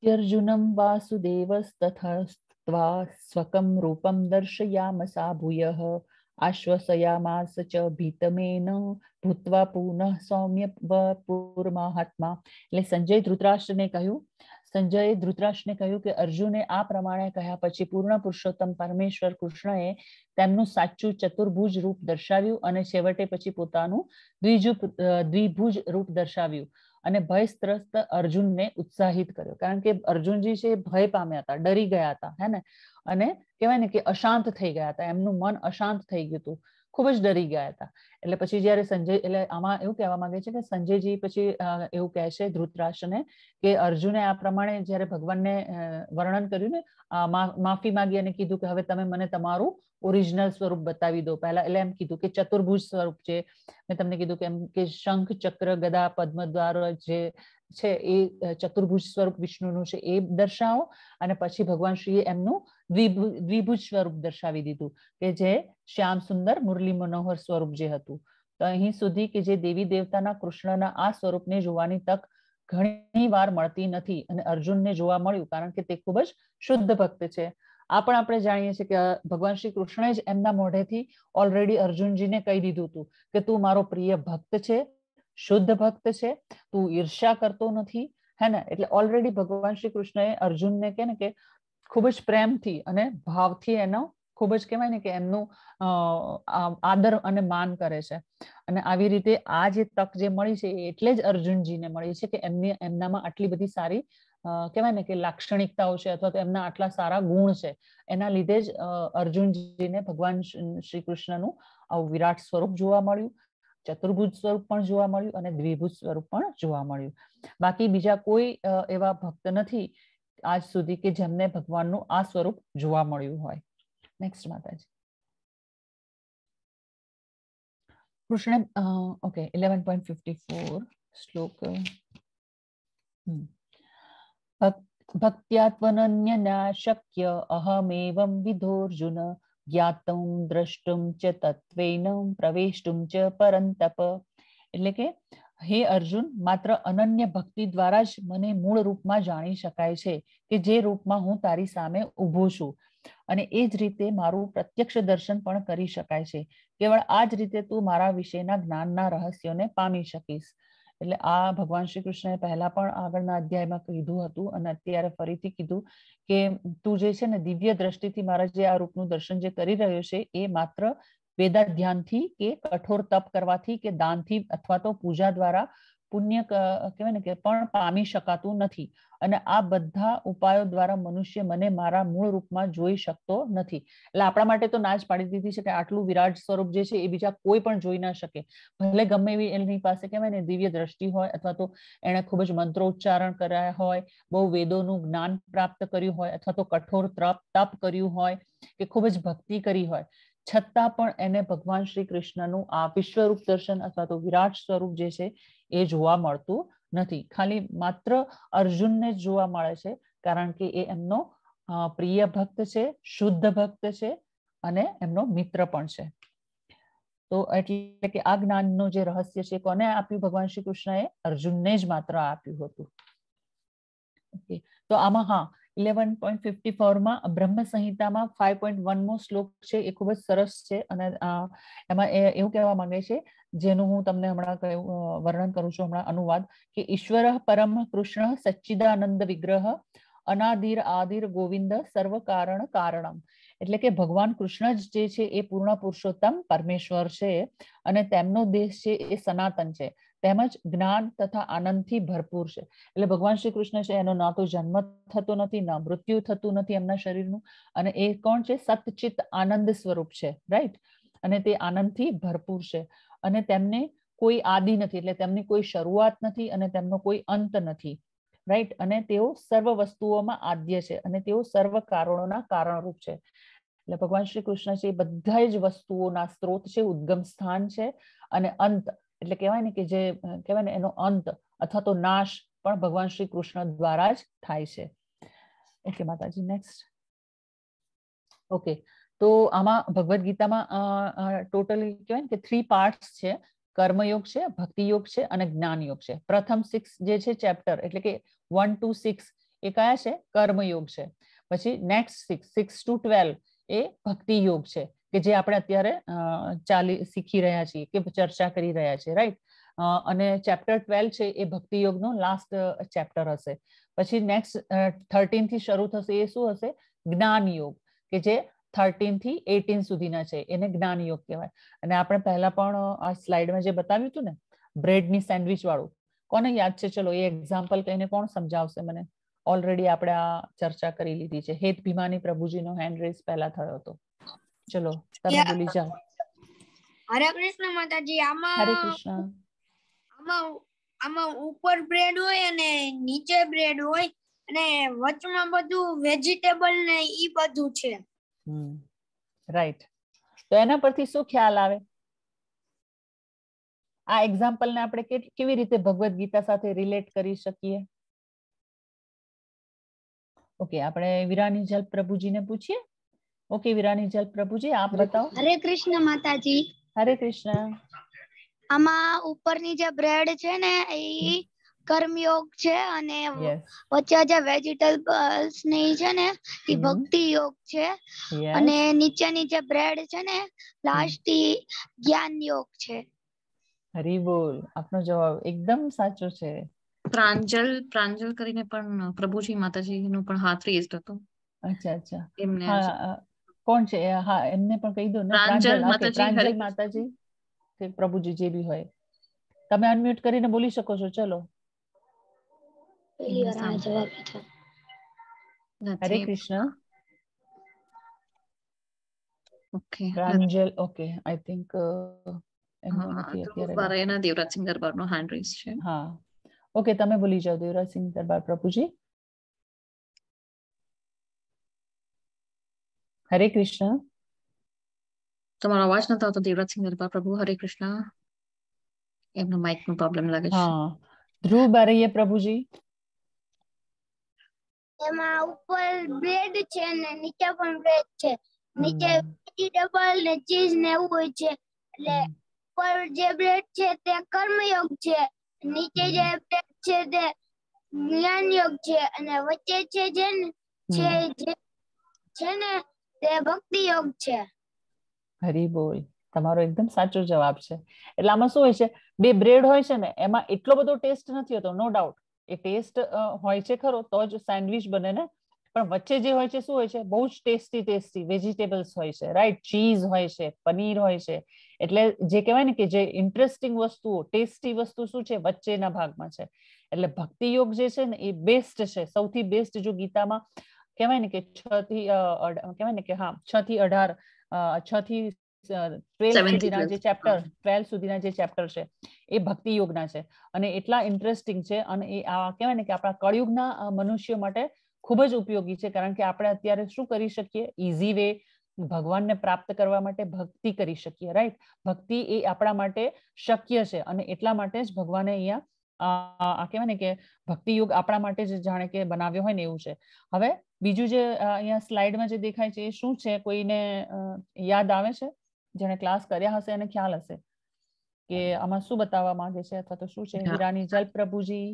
ह्यर्जुनं वासुदेवस्तथस्त्वा स्वकं रूपं दर्शयामसा भूयः आश्वसयामास च भीतमेन ભૂતવા પુનઃ સૌમ્ય પૂર્માહાત્મા એટલે સંજય ધૃતરાષ્ટ્રને કહ્યું સંજયે ધૃતરાષ્ટ્રને કહ્યું કે અર્જુને આ પ્રમાણે કહ્યા પછી પૂર્ણ પુરુષોત્તમ પરમેશ્વર કૃષ્ણએ તેમનું સાચું ચતુર્ભુજ રૂપ દર્શાવ્યું અને છેવટે પછી પોતાનું દ્વિજુ દ્વિભુજ રૂપ દર્શાવ્યું અને ભયસ્ત્રસ્ત અર્જુનને ઉત્સાહિત કર્યો કારણ કે અર્જુનજી છે ભય પામ્યા હતા ડરી ગયા હતા હે ને અને કહેવાય ને કે અશાંત થઈ ગયા હતા એમનું મન અશાંત થઈ ગયું હતું ખૂબ જ ડરી ગયા હતા એટલે પછી જ્યારે સંજય એટલે આમાં એવું કહેવા માંગે છે કે સંજયજી પછી એવું કહે છે ધૃતરાષ્ટ્રને કે અર્જુને આ પ્રમાણે જ્યારે ભગવાનને વર્ણન કર્યું ને માફી માંગી અને કીધું કે હવે તમે મને તમારું ઓરિજિનલ સ્વરૂપ બતાવી દો પહેલા એટલે એમ કીધું કે ચતુર્ભુજ સ્વરૂપ છે મેં તમને કીધું કે એમ કે શંખ ચક્ર ગદા પદ્મ દ્વાર જે છે એ ચતુર્ભુજ સ્વરૂપ વિષ્ણુનું છે એ દર્શાવો અને પછી ભગવાન શ્રીએ એમનું દ્વિભુજ સ્વરૂપ દર્શાવી દીધું કે જે શ્યામ સુંદર મુરલી મનોહર સ્વરૂપ જે હતું તો અહીં સુધી કે જે દેવી દેવતાના કૃષ્ણના આ સ્વરૂપને જોવાની તક ઘણી વાર મળતી નથી અને અર્જુનને જોવા મળ્યું કારણ કે તે ખૂબ જ શુદ્ધ ભક્ત છે આ પણ આપણે જાણીએ છીએ કે ભગવાન શ્રી કૃષ્ણએ જ એમના મોઢેથી ઓલરેડી અર્જુનજીને કહી દીધું હતું કે તું મારો પ્રિય ભક્ત છે શુદ્ધ ભક્ત છે તું ઈર્ષ્યા કરતો નથી હે ને એટલે ઓલરેડી ભગવાન શ્રી કૃષ્ણએ અર્જુનને કે ને કે ખૂબ જ પ્રેમથી અને ભાવથી એનો ખૂબ જ કહેવાય ને કે એમનું આદર અને માન કરે છે અને આવી રીતે આ જે તક જે મળી છે એટલે જ અર્જુનજીને મળી છે કે એમની એમનામાં આટલી બધી સારી કહેવાય ને કે લાક્ષણિકતાઓ છે અથવા તો એમના આટલા સારા ગુણ છે એના લીધે જ અર્જુનજીને ભગવાન શ્રી કૃષ્ણનું આવું વિરાટ સ્વરૂપ જોવા મળ્યું ચતુર્ભુજ સ્વરૂપ પણ જોવા મળ્યું અને દ્વિભુજ સ્વરૂપ પણ જોવા મળ્યું બાકી બીજા કોઈ એવા ભક્ત નથી આજ સુધી કે જેમને ભગવાનનું આ સ્વરૂપ જોવા મળ્યું હોય નેક્સ્ટ માતાજી Krishna okay eleven point fifty four શ્લોક ભક્ત્યાત્વનન્ય શક્ય અહમેવમ વિધોર્જુન જ્ઞાતમ દ્રષ્ટુમ ચ તત્વેન પ્રવેષ્ટુમ ચ પરંતપ એટલે કે હે અર્જુન માત્ર અનન્ય ભક્તિ દ્વારા જ મને મૂળ રૂપમાં જાણી શકાય છે કે જે રૂપમાં હું તારી સામે ઊભો છું અને એ જ રીતે મારું પ્રત્યક્ષ દર્શન પણ કરી શકાય છે કેવળ આ જ રીતે તું મારા વિશેના જ્ઞાનના રહસ્યોને પામી શકીશ એટલે આ ભગવાન શ્રી કૃષ્ણએ પહેલા પણ આગળના અધ્યાયમાં કીધું હતું અને અત્યારે ફરીથી કીધું કે તું જે છે ને દિવ્ય દ્રષ્ટિથી મારા જે આ રૂપનું દર્શન જે કરી રહ્યો છે એ માત્ર વેદા ધ્યાનથી કે કઠોર તપ કરવાથી કે દાનથી અથવા તો પૂજા દ્વારા પુણ્ય કહેવાય ને કે પણ પામી શકાતું નથી અને આ બધા ઉપાયો દ્વારા મનુષ્ય મને મારા મૂળ રૂપમાં જોઈ શકતો નથી એટલે આપણા માટે તો ના જ પાડી દીધી છે કે આટલું વિરાટ સ્વરૂપ જે છે એ બીજા કોઈ પણ જોઈ ના શકે ભલે ગમે એવી એની પાસે કહેવાય ને દિવ્ય દ્રષ્ટિ હોય અથવા તો એને ખૂબ જ ઉચ્ચારણ કર્યા હોય બહુ વેદોનું જ્ઞાન પ્રાપ્ત કર્યું હોય અથવા તો કઠોર તપ કર્યું હોય કે ખૂબ જ ભક્તિ કરી હોય છતાં પણ એને ભગવાન શ્રી કૃષ્ણનું આ વિશ્વરૂપ દર્શન અથવા તો વિરાટ સ્વરૂપ જે છે એ જોવા મળતું નથી ખાલી માત્ર અર્જુનને જ જોવા મળે છે કારણ કે એ એમનો પ્રિય ભક્ત છે શુદ્ધ ભક્ત છે અને એમનો મિત્ર પણ છે તો એટલે કે આ જ્ઞાનનું જે રહસ્ય છે કોને આપ્યું ભગવાન શ્રી કૃષ્ણએ અર્જુનને જ માત્ર આપ્યું હતું તો આમાં હા ઇલેવન પોઈન્ટ ફિફ્ટી ફોરમાં બ્રહ્મ સંહિતામાં ફાઈવ પોઈન્ટ વનમો શ્લોક છે એ ખૂબ જ સરસ છે અને એમાં એવું કહેવા માંગે છે જેનું હું તમને હમણાં વર્ણન કરું છું હમણાં અનુવાદ કે ઈશ્વર પરમ કૃષ્ણ સચ્ચિદાનંદ વિગ્રહ અનાદિર આદિર ગોવિંદ સર્વ કારણ કારણમ એટલે કે ભગવાન કૃષ્ણ જ જે છે એ પૂર્ણ પુરુષોત્તમ પરમેશ્વર છે અને તેમનો દેશ છે એ સનાતન છે તેમજ જ્ઞાન તથા આનંદથી ભરપૂર છે એટલે ભગવાન શ્રી કૃષ્ણ છે એનો ના તો જન્મ થતો નથી ના મૃત્યુ થતું નથી એમના શરીરનું અને એ કોણ છે સતચિત આનંદ સ્વરૂપ છે રાઈટ અને તે આનંદથી ભરપૂર છે અને તેમને કોઈ આદિ નથી એટલે તેમની કોઈ શરૂઆત નથી અને તેમનો કોઈ અંત નથી રાઈટ અને તેઓ સર્વ વસ્તુઓમાં આદ્ય છે અને તેઓ સર્વ કારણોના કારણરૂપ છે એટલે ભગવાન શ્રી કૃષ્ણ છે એ બધા જ વસ્તુઓના સ્ત્રોત છે ઉદ્ગમ સ્થાન છે અને અંત એટલે કહેવાય ને કે જે કહેવાય ને એનો અંત અથવા તો નાશ પણ ભગવાન શ્રી કૃષ્ણ દ્વારા જ થાય છે ઓકે માતાજી નેક્સ્ટ ઓકે તો આમાં ભગવદ્ ગીતામાં ટોટલી કહેવાય ને કે થ્રી પાર્ટસ છે કર્મયોગ છે ભક્તિયોગ છે અને જ્ઞાનયોગ છે પ્રથમ સિક્સ જે છે ચેપ્ટર એટલે કે વન ટુ સિક્સ એ કયા છે કર્મયોગ છે પછી next six six to twelve એ ભક્તિ યોગ છે કે જે આપણે અત્યારે ચાલી શીખી રહ્યા છીએ કે ચર્ચા કરી રહ્યા છીએ રાઈટ અને ચેપ્ટર ટ્વેલ્વ છે એ ભક્તિ યોગનો લાસ્ટ ચેપ્ટર હશે પછી નેક્સ્ટ થર્ટીન થી શરૂ થશે એ શું હશે જ્ઞાન યોગ કે જે થર્ટીન થી એટીન સુધીના છે એને જ્ઞાન યોગ કહેવાય અને આપણે પહેલા પણ આ સ્લાઇડમાં જે બતાવ્યું હતું ને બ્રેડની સેન્ડવિચ વાળું કોને યાદ છે ચલો એ એક્ઝામ્પલ કહીને કોણ સમજાવશે મને ઓલરેડી આપણે આ ચર્ચા કરી લીધી છે હેત ભીમાની પ્રભુજીનો હેન્ડ રેઝ પહેલા થયો હતો ચલો તમે બોલી જાઓ હરે કૃષ્ણ માતાજી આમાં હરે કૃષ્ણ આમાં આમાં ઉપર બ્રેડ હોય અને નીચે બ્રેડ હોય અને વચમાં બધું વેજીટેબલ ને એ બધું છે હમ રાઈટ તો એના પરથી શું ખ્યાલ આવે આ એક્ઝામ્પલ ને આપણે કેવી રીતે ભગવદ્ ગીતા સાથે રિલેટ કરી શકીએ ઓકે આપણે વિરાની જલ પ્રભુજીને પૂછીએ ઓકે વિરાની જલ પ્રભુજી આપ બતાવો હરે કૃષ્ણ માતાજી હરે કૃષ્ણ આમાં ઉપરની જે બ્રેડ છે ને એ કર્મયોગ છે અને વચ્ચે જે વેજીટેબલ્સ ને છે ને એ ભક્તિ યોગ છે અને નીચેની જે બ્રેડ છે ને લાસ્ટ જ્ઞાન યોગ છે હરી બોલ આપનો જવાબ એકદમ સાચો છે પ્રાંજલ પ્રાંજલ કરીને પણ પ્રભુજી માતાજીનો પણ હાથ રેઝડ હતું અચ્છા અચ્છા એમને કોણ છે હા એમને પણ કહી દો ને પ્રાંજલ માતાજી કે પ્રભુજી જે બી હોય તમે અનમ્યુટ કરીને બોલી શકો છો ચલો Hare Krishna okay Pranjal okay I think એમનો નથી અત્યારે એના દેવરાજ સિંહ દરબારનો હેન્ડ રેઝ છે હા ઓકે તમે બોલી જાઓ દેવરાજસિંહ દરબાર પ્રભુજી હરે કૃષ્ણ તમારો અવાજ નતો આવતો દેવરાજસિંહ દરબાર પ્રભુ હરે કૃષ્ણ એમનો માઇક નો પ્રોબ્લેમ લાગે છે હા ધ્રુવ બારૈયા પ્રભુજી એમાં ઉપર બ્રેડ છે ને નીચે પણ બ્રેડ છે નીચે વેજીટેબલ ને ચીઝ ને એવું હોય છે એટલે ઉપર જે બ્રેડ છે તે કર્મયોગ છે નીચે જે પ્લેટ છે તે જ્ઞાન યોગ છે અને વચ્ચે છે જે છે જે છે ને તે ભક્તિ યોગ છે હરી બોલ તમારો એકદમ સાચો જવાબ છે એટલે આમાં શું હોય છે બે બ્રેડ હોય છે ને એમાં એટલો બધો ટેસ્ટ નથી હોતો નો ડાઉટ એ ટેસ્ટ હોય છે ખરો તો જ સેન્ડવીચ બને ને પણ વચ્ચે જે હોય છે શું હોય છે બહુ જ ટેસ્ટી ટેસ્ટી વેજીટેબલ્સ હોય છે રાઈટ ચીઝ હોય છે પનીર હોય છે એટલે જે કહેવાય ને કે જે ઇન્ટરેસ્ટિંગ વસ્તુઓ ટેસ્ટી વસ્તુ શું છે વચ્ચેના ભાગમાં છે એટલે ભક્તિ યોગ જે છે ને એ બેસ્ટ છે સૌથી બેસ્ટ જો ગીતામાં કહેવાય ને કે છ થી કહેવાય ને કે હા છ થી અઢાર છ થી ચેપ્ટર સુધીના જે ચેપ્ટર છે એ ભક્તિ યોગના છે અને એટલા ઇન્ટરેસ્ટિંગ છે અને એ આ કહેવાય ને કે આપણા કળયુગના મનુષ્યો માટે ખૂબ જ ઉપયોગી છે કારણ કે આપણે અત્યારે શું કરી શકીએ ઇઝી વે ભગવાનને પ્રાપ્ત કરવા માટે ભક્તિ કરી શકીએ રાઈટ ભક્તિ એ આપણા માટે શક્ય છે અને એટલા માટે જ ભગવાને અહીંયા આ કહેવાય ને કે ભક્તિ યુગ આપણા માટે જ જાણે કે બનાવ્યો હોય ને એવું છે હવે બીજું જે અહીંયા સ્લાઇડમાં જે દેખાય છે એ શું છે કોઈને યાદ આવે છે જેને ક્લાસ કર્યા હશે એને ખ્યાલ હશે કે આમાં શું બતાવવા માંગે છે અથવા તો શું છે હીરાની જલ પ્રભુજી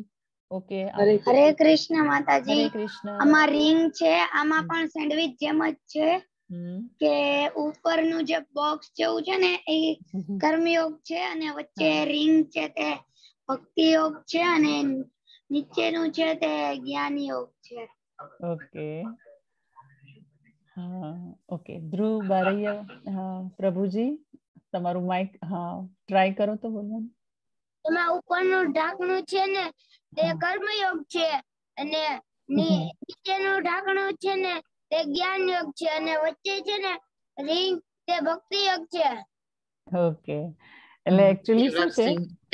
ઓકે હરે કૃષ્ણ માતાજી હરે કૃષ્ણ આમાં રિંગ છે આમાં પણ સેન્ડવિચ જેમ જ છે કે ઉપરનું જે બોક્સ જેવું છે ને એ કર્મયોગ છે અને વચ્ચે રિંગ છે તે ભક્તિ યોગ છે અને નીચેનું છે તે જ્ઞાન યોગ છે ઓકે હા ઓકે ધ્રુવ બારૈયા હા પ્રભુજી તમારું માઇક હા ટ્રાય કરો તો બોલવાનું એમાં ઉપરનું ઢાંકણું છે ને તે કર્મયોગ છે અને નીચેનું ઢાંકણું છે ને તે જ્ઞાન યોગ છે અને વચ્ચે છે ને રિંગ તે ભક્તિ યોગ છે ઓકે એટલે એકચ્યુઅલી શું છે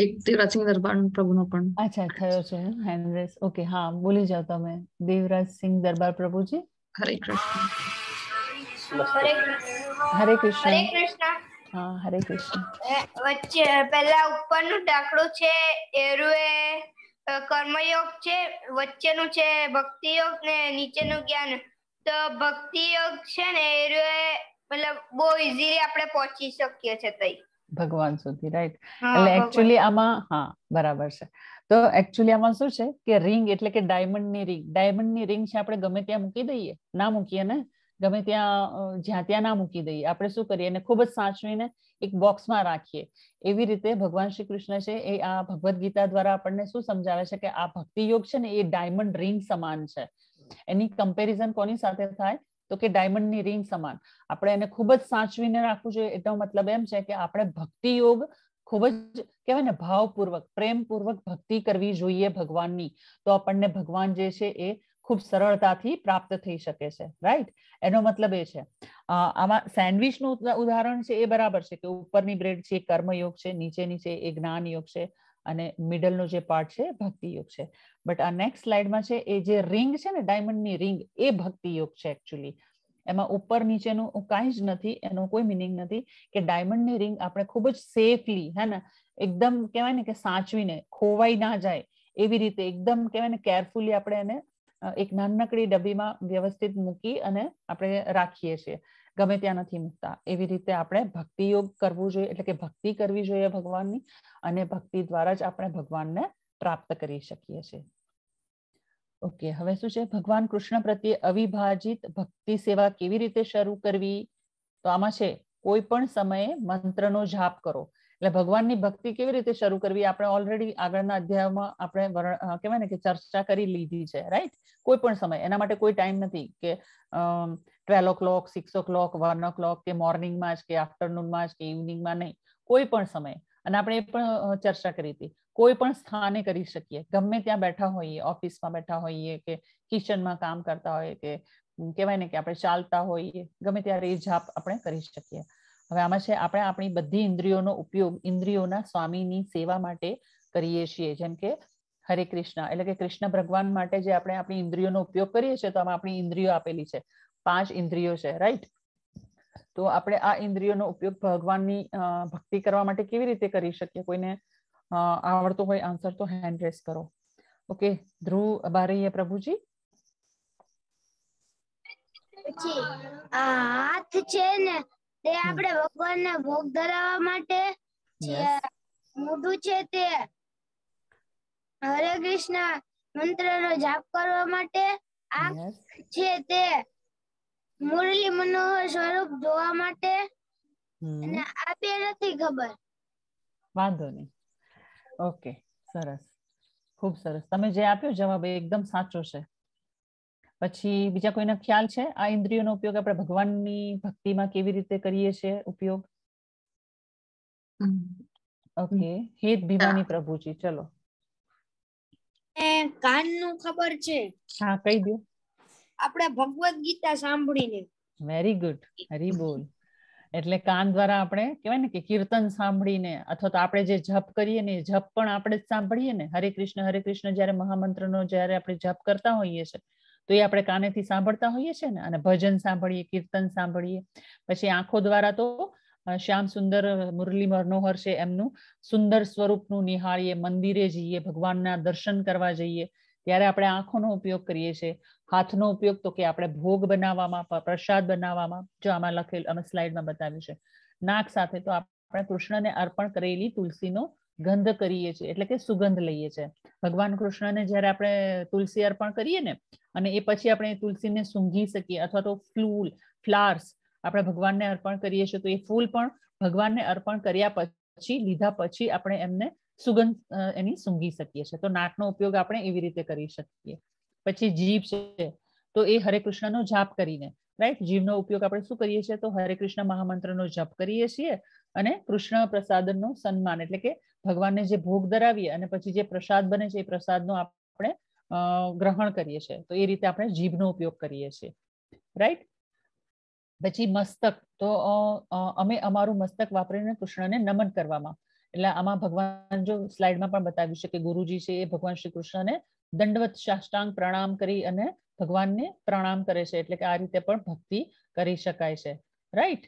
એક દેવરાજ સિંહ દરબાર પ્રભુનો પણ અચ્છા થયો છે હેનરેસ ઓકે હા બોલી જાવ તમે દેવરાજ સિંહ દરબાર પ્રભુજી હરે કૃષ્ણ હરે કૃષ્ણ હરે કૃષ્ણ હા હરે કૃષ્ણ વચ્ચે પહેલા ઉપરનું ટાકડું છે એરુએ કર્મયોગ છે વચ્ચેનું છે ભક્તિયોગ ને નીચેનું જ્ઞાન તો ભક્તિ યોગ છે ને એ મતલબ બહુ ઈઝીલી આપણે પહોંચી શકીએ છે તઈ ભગવાન સુધી રાઈટ એટલે એકચ્યુઅલી આમાં હા બરાબર છે તો એકચ્યુઅલી આમાં શું છે કે રિંગ એટલે કે ડાયમંડની રિંગ ડાયમંડની રિંગ છે આપણે ગમે ત્યાં મૂકી દઈએ ના મૂકીએ ને ગમે ત્યાં જ્યાં ત્યાં ના મૂકી દઈએ આપણે શું કરીએ અને ખૂબ જ સાચવીને એક બોક્સમાં રાખીએ એવી રીતે ભગવાન શ્રી કૃષ્ણ છે એ આ ભગવદ્ ગીતા દ્વારા આપણને શું સમજાવે છે કે આ ભક્તિ યોગ છે ને એ ડાયમંડ રિંગ સમાન છે એની કમ્પેરિઝન કોની સાથે થાય તો કે ડાયમંડની રિંગ સમાન આપણે એને ખૂબ જ સાચવીને રાખવું જોઈએ એટલો મતલબ એમ છે કે આપણે ભક્તિ યોગ ખૂબ જ કહેવાય ને ભાવપૂર્વક પ્રેમપૂર્વક ભક્તિ કરવી જોઈએ ભગવાનની તો આપણને ભગવાન જે છે એ ખૂબ સરળતાથી પ્રાપ્ત થઈ શકે છે રાઈટ એનો મતલબ એ છે આમાં નું ઉદાહરણ છે એ બરાબર છે કે ઉપરની બ્રેડ છે એ કર્મયોગ છે નીચેની છે એ જ્ઞાન યોગ છે અને મિડલનો જે પાર્ટ છે ભક્તિ યોગ છે બટ આ નેક્સ્ટ સ્લાઇડમાં છે એ જે રિંગ છે ને ડાયમંડની રિંગ એ ભક્તિ યોગ છે એકચ્યુઅલી એમાં ઉપર નીચેનું કાંઈ જ નથી એનો કોઈ મિનિંગ નથી કે ડાયમંડની રિંગ આપણે ખૂબ જ સેફલી હે ને એકદમ કહેવાય ને કે સાચવીને ખોવાઈ ના જાય એવી રીતે એકદમ કહેવાય ને કેરફુલી આપણે એને એક નાનકડી ડબ્બીમાં વ્યવસ્થિત મૂકી અને આપણે રાખીએ છીએ ગમે ત્યાં નથી મૂકતા એવી રીતે આપણે ભક્તિ યોગ કરવું જોઈએ એટલે કે ભક્તિ કરવી જોઈએ ભગવાનની અને ભક્તિ દ્વારા જ આપણે ભગવાનને પ્રાપ્ત કરી શકીએ છીએ ઓકે હવે શું છે ભગવાન કૃષ્ણ પ્રત્યે અવિભાજિત ભક્તિ સેવા કેવી રીતે શરૂ કરવી તો આમાં છે કોઈ પણ સમયે મંત્રનો જાપ કરો એટલે ભગવાનની ભક્તિ કેવી રીતે શરૂ કરવી આપણે ઓલરેડી આગળના અધ્યાયમાં આપણે વર્ણ કહેવાય ને કે ચર્ચા કરી લીધી છે રાઈટ કોઈ પણ સમય એના માટે કોઈ ટાઈમ નથી કે twelve o'clock six o'clock one o'clock કે મોર્નિંગમાં જ કે આફ્ટરનૂનમાં જ કે ઇવનિંગમાં નહીં કોઈ પણ સમય અને આપણે એ પણ ચર્ચા કરી હતી કોઈ પણ સ્થાને કરી શકીએ ગમે ત્યાં બેઠા હોઈએ ઓફિસમાં બેઠા હોઈએ કે કિચનમાં કામ કરતા હોઈએ કે કહેવાય ને કે આપણે ચાલતા હોઈએ ગમે ત્યારે એ જાપ આપણે કરી શકીએ હવે આમાં છે આપણે આપણી બધી ઇન્દ્રિયોનો ઉપયોગ ઇન્દ્રિયોના સ્વામીની સેવા માટે કરીએ છીએ જેમ કે હરે કૃષ્ણ એટલે કે કૃષ્ણ ભગવાન માટે જે આપણે આપણી ઇન્દ્રિયોનો ઉપયોગ કરીએ છીએ તો આમાં આપણી ઇન્દ્રિયો આપેલી છે પાંચ ઇન્દ્રિયો છે રાઈટ તો આપણે આ ઇન્દ્રિયોનો ઉપયોગ ભગવાનની ભક્તિ કરવા માટે કેવી રીતે કરી શકીએ કોઈને આવડતો હોય આન્સર તો હેન્ડ રેસ કરો ઓકે ધ્રુવ બારૈયા પ્રભુજી હાથ છે ને તે આપણે ભગવાનને ભોગ ધરાવવા માટે મોઢું છે તે હરે કૃષ્ણ મંત્રનો જાપ કરવા માટે આંખ છે તે મુરલી મનોહર સ્વરૂપ જોવા માટે અને આ નથી ખબર વાંધો નહીં ઓકે સરસ ખૂબ સરસ તમે જે આપ્યો જવાબ એકદમ સાચો છે પછી બીજા કોઈને ખ્યાલ છે આ ઇન્દ્રિયોનો ઉપયોગ આપણે ભગવાનની ભક્તિમાં કેવી રીતે કરીએ છીએ ઉપયોગ ઓકે હેત ભીમાની પ્રભુજી ચલો કાન નું ખબર છે હા કહી દો આપણે ભગવદ ગીતા સાંભળીને વેરી ગુડ હરી બોલ એટલે કાન દ્વારા આપણે કહેવાય ને કે કીર્તન સાંભળીને અથવા તો આપણે જે જપ કરીએ ને જપ પણ આપણે જ સાંભળીએ ને હરે કૃષ્ણ હરે કૃષ્ણ જ્યારે મહામંત્રનો જ્યારે આપણે જપ કરતા હોઈએ છીએ તો એ આપણે કાનેથી સાંભળતા હોઈએ છીએ ને અને ભજન સાંભળીએ કીર્તન સાંભળીએ પછી આંખો દ્વારા તો શ્યામ સુંદર મુરલી મનોહર છે એમનું સુંદર સ્વરૂપનું નિહાળીએ મંદિરે જઈએ ભગવાનના દર્શન કરવા જઈએ ત્યારે આપણે આંખોનો ઉપયોગ કરીએ છીએ હાથનો ઉપયોગ તો કે આપણે ભોગ બનાવવામાં પ્રસાદ બનાવવામાં જો આમાં લખેલ અમે સ્લાઇડમાં બતાવ્યું છે નાક સાથે તો આપણે કૃષ્ણને અર્પણ કરેલી તુલસીનો ગંધ કરીએ છીએ એટલે કે સુગંધ લઈએ છીએ ભગવાન કૃષ્ણને જ્યારે આપણે તુલસી અર્પણ કરીએ ને અને એ પછી આપણે તુલસીને સૂંઘી શકીએ અથવા તો ફ્લૂલ ફ્લાર્સ આપણે ભગવાનને અર્પણ કરીએ છીએ તો એ ફૂલ પણ ભગવાનને અર્પણ કર્યા પછી લીધા પછી આપણે એમને સુગંધ એની સૂંઘી શકીએ છીએ તો નાકનો ઉપયોગ આપણે એવી રીતે કરી શકીએ પછી જીભ છે તો એ હરે કૃષ્ણનો જાપ કરીને રાઈટ જીભનો ઉપયોગ આપણે શું કરીએ છીએ તો હરે કૃષ્ણ મહામંત્રનો જપ કરીએ છીએ અને કૃષ્ણ પ્રસાદનો સન્માન એટલે કે ભગવાનને જે ભોગ ધરાવીએ અને પછી જે પ્રસાદ બને છે એ પ્રસાદનો આપણે ગ્રહણ કરીએ છીએ તો એ રીતે આપણે જીભનો ઉપયોગ કરીએ છીએ રાઈટ પછી મસ્તક તો અમે અમારું મસ્તક વાપરીને કૃષ્ણને નમન કરવામાં એટલે આમાં ભગવાન જો સ્લાઇડમાં પણ બતાવી છે કે ગુરુજી છે એ ભગવાન શ્રી કૃષ્ણને દંડવત શાષ્ટાંગ પ્રણામ કરી અને ભગવાનને પ્રણામ કરે છે એટલે કે આ રીતે પણ ભક્તિ કરી શકાય છે રાઈટ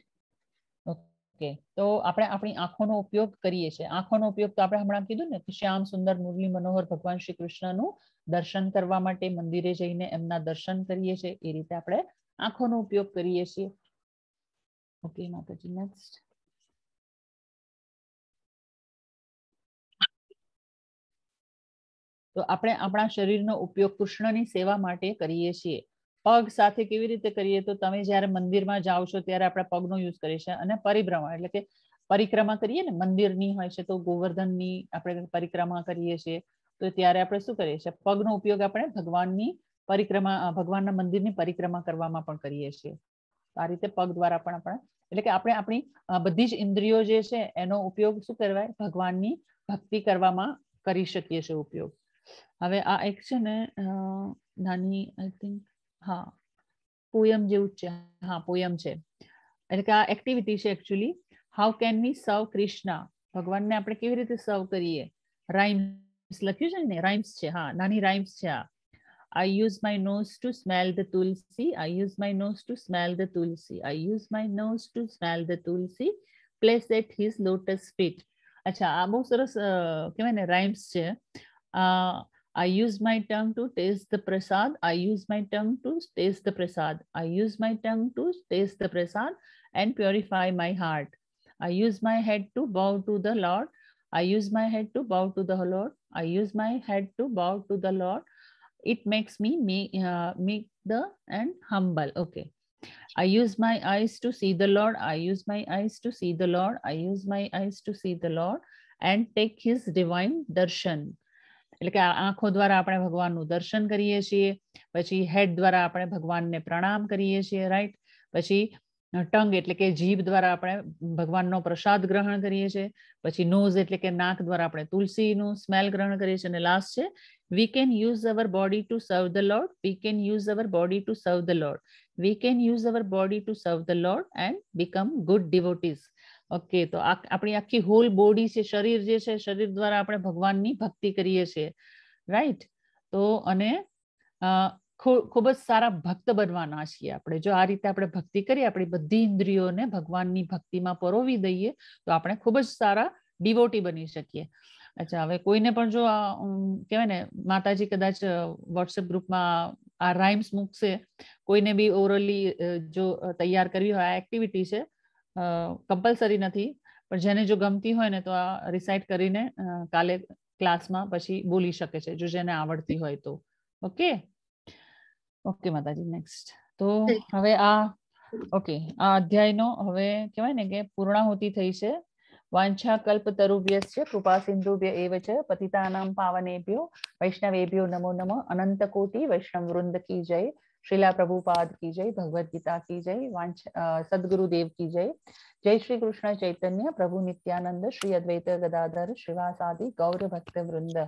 ઓકે તો આપણે આપણી આંખોનો ઉપયોગ કરીએ છીએ આંખોનો ઉપયોગ તો આપણે હમણાં કીધું ને કે શ્યામ સુંદર મુરલી મનોહર ભગવાન શ્રી કૃષ્ણનું દર્શન કરવા માટે મંદિરે જઈને એમના દર્શન કરીએ છીએ એ રીતે આપણે આંખોનો ઉપયોગ કરીએ છીએ ઓકે માતાજી નેક્સ્ટ તો આપણે આપણા શરીરનો ઉપયોગ કૃષ્ણની સેવા માટે કરીએ છીએ પગ સાથે કેવી રીતે કરીએ તો તમે જ્યારે મંદિરમાં જાઓ છો ત્યારે આપણે પગનો યુઝ કરીએ છીએ અને પરિભ્રમણ એટલે કે પરિક્રમા કરીએ ને મંદિરની હોય છે તો ગોવર્ધનની આપણે પરિક્રમા કરીએ છીએ તો ત્યારે આપણે શું કરીએ છીએ પગનો ઉપયોગ આપણે ભગવાનની પરિક્રમા ભગવાનના મંદિરની પરિક્રમા કરવામાં પણ કરીએ છીએ આ રીતે પગ દ્વારા પણ આપણે એટલે કે આપણે આપણી બધી જ ઇન્દ્રિયો જે છે એનો ઉપયોગ શું કરવાય ભગવાનની ભક્તિ કરવામાં કરી શકીએ છીએ ઉપયોગ હવે આ એક છે ને નાની આઈ થિંક હા પોયમ જેવું છે હા પોયમ છે એટલે કે આ એક્ટિવિટી છે એકચ્યુઅલી હાઉ કેન વી સર્વ ક્રિષ્ના ભગવાનને આપણે કેવી રીતે સર્વ કરીએ રાઇમ્સ લખ્યું છે ને રાઇમ્સ છે હા નાની રાઇમ્સ છે આ I use my nose to smell the tulsi I use my nose to smell the tulsi I use my nose to smell the tulsi place at his lotus feet. અચ્છા આ બહુ સરસ કહેવાય ને રાઇમ્સ છે I use my tongue to taste the prasad. I use my tongue to taste the prasad. I use my tongue to taste the prasad and purify my heart. I use my head to bow to the Lord. I use my head to bow to the Lord. I use my head to bow to the Lord. It makes me make, uh, make the and humble. Okay. I use my eyes to see the Lord. I use my eyes to see the Lord. I use my eyes to see the Lord and take his divine darshan. એટલે કે આંખો દ્વારા આપણે ભગવાનનું દર્શન કરીએ છીએ પછી હેડ દ્વારા આપણે ભગવાનને પ્રણામ કરીએ છીએ રાઈટ પછી ટંગ એટલે કે જીભ દ્વારા આપણે ભગવાનનો પ્રસાદ ગ્રહણ કરીએ છીએ પછી નોઝ એટલે કે નાક દ્વારા આપણે તુલસીનું સ્મેલ ગ્રહણ કરીએ છીએ અને લાસ્ટ છે we can use our body to serve the Lord we can use our body to serve the Lord we can use our body to serve the Lord and become good devotees okay તો આપણી આખી hall body છે શરીર જે છે શરીર દ્વારા આપણે ભગવાનની ભક્તિ કરીએ છીએ રાઈટ તો અને ખૂબ જ સારા ભક્ત બનવાના છીએ આપણે જો આ રીતે આપણે ભક્તિ કરીએ આપણી બધી ઇન્દ્રિયોને ભગવાનની ભક્તિમાં પરોવી દઈએ તો આપણે ખૂબ જ સારા ડિવોટી બની શકીએ અચ્છા હવે કોઈને પણ જો કહેવાય ને માતાજી કદાચ વોટ્સએપ ગ્રુપમાં આ રાઇમ્સ મૂકશે કોઈને બી ઓરલી જો તૈયાર કરવી હોય આ એક્ટિવિટી છે કમ્પલસરી નથી પણ જેને જો ગમતી હોય ને તો આ રિસાઇટ કરીને કાલે ક્લાસમાં પછી બોલી શકે છે જો જેને આવડતી હોય તો ઓકે ઓકે માતાજી નેક્સ્ટ તો હવે આ ઓકે આ અધ્યાયનો હવે કહેવાય ને કે પૂર્ણાહુતિ થઈ છે વાંછા કલ્પ છે કૃપા સિંધુભ્ય એવ છે પતિતાનામ પાવનેભ્યો વૈષ્ણવેભ્યો નમો નમ અનંત કોટી વૈષ્ણવ વૃંદ કી જય श्रीला प्रभुपाद की जय भगवत गीता की जय वांछ सदगुरुदेव की जय जय श्री कृष्ण चैतन्य प्रभु नित्यानंद श्री अद्वैत गदाधर आदि गौर भक्त वृंद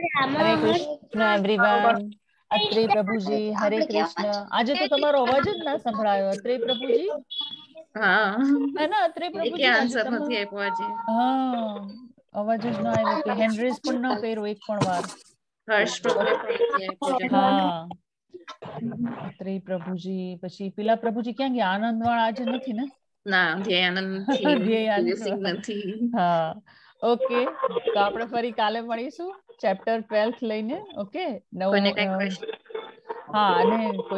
હરે અત્રે પ્રભુજી હરે કૃષ્ણ આજે તો તમારો અવાજ જ ના સંભળાયો અત્રે પ્રભુજી હા હે ને અત્રે પ્રભુજી કે આન્સર નથી આપ્યો આજે હા અવાજ જ ના આવ્યો કે હેનરીસ પણ ન પહેરો એક પણ વાર હર્ષ પ્રભુજી હા અત્રે પ્રભુજી પછી પેલા પ્રભુજી ક્યાં ગયા આનંદ વાળા આજે નથી ને ના ધ્યેય આનંદ ધ્યેય આનંદ નથી હા ઓકે તો આપણે ફરી કાલે મળીશું ચેપ્ટર ટ્વેલ્થ લઈને ઓકે નવ હા અને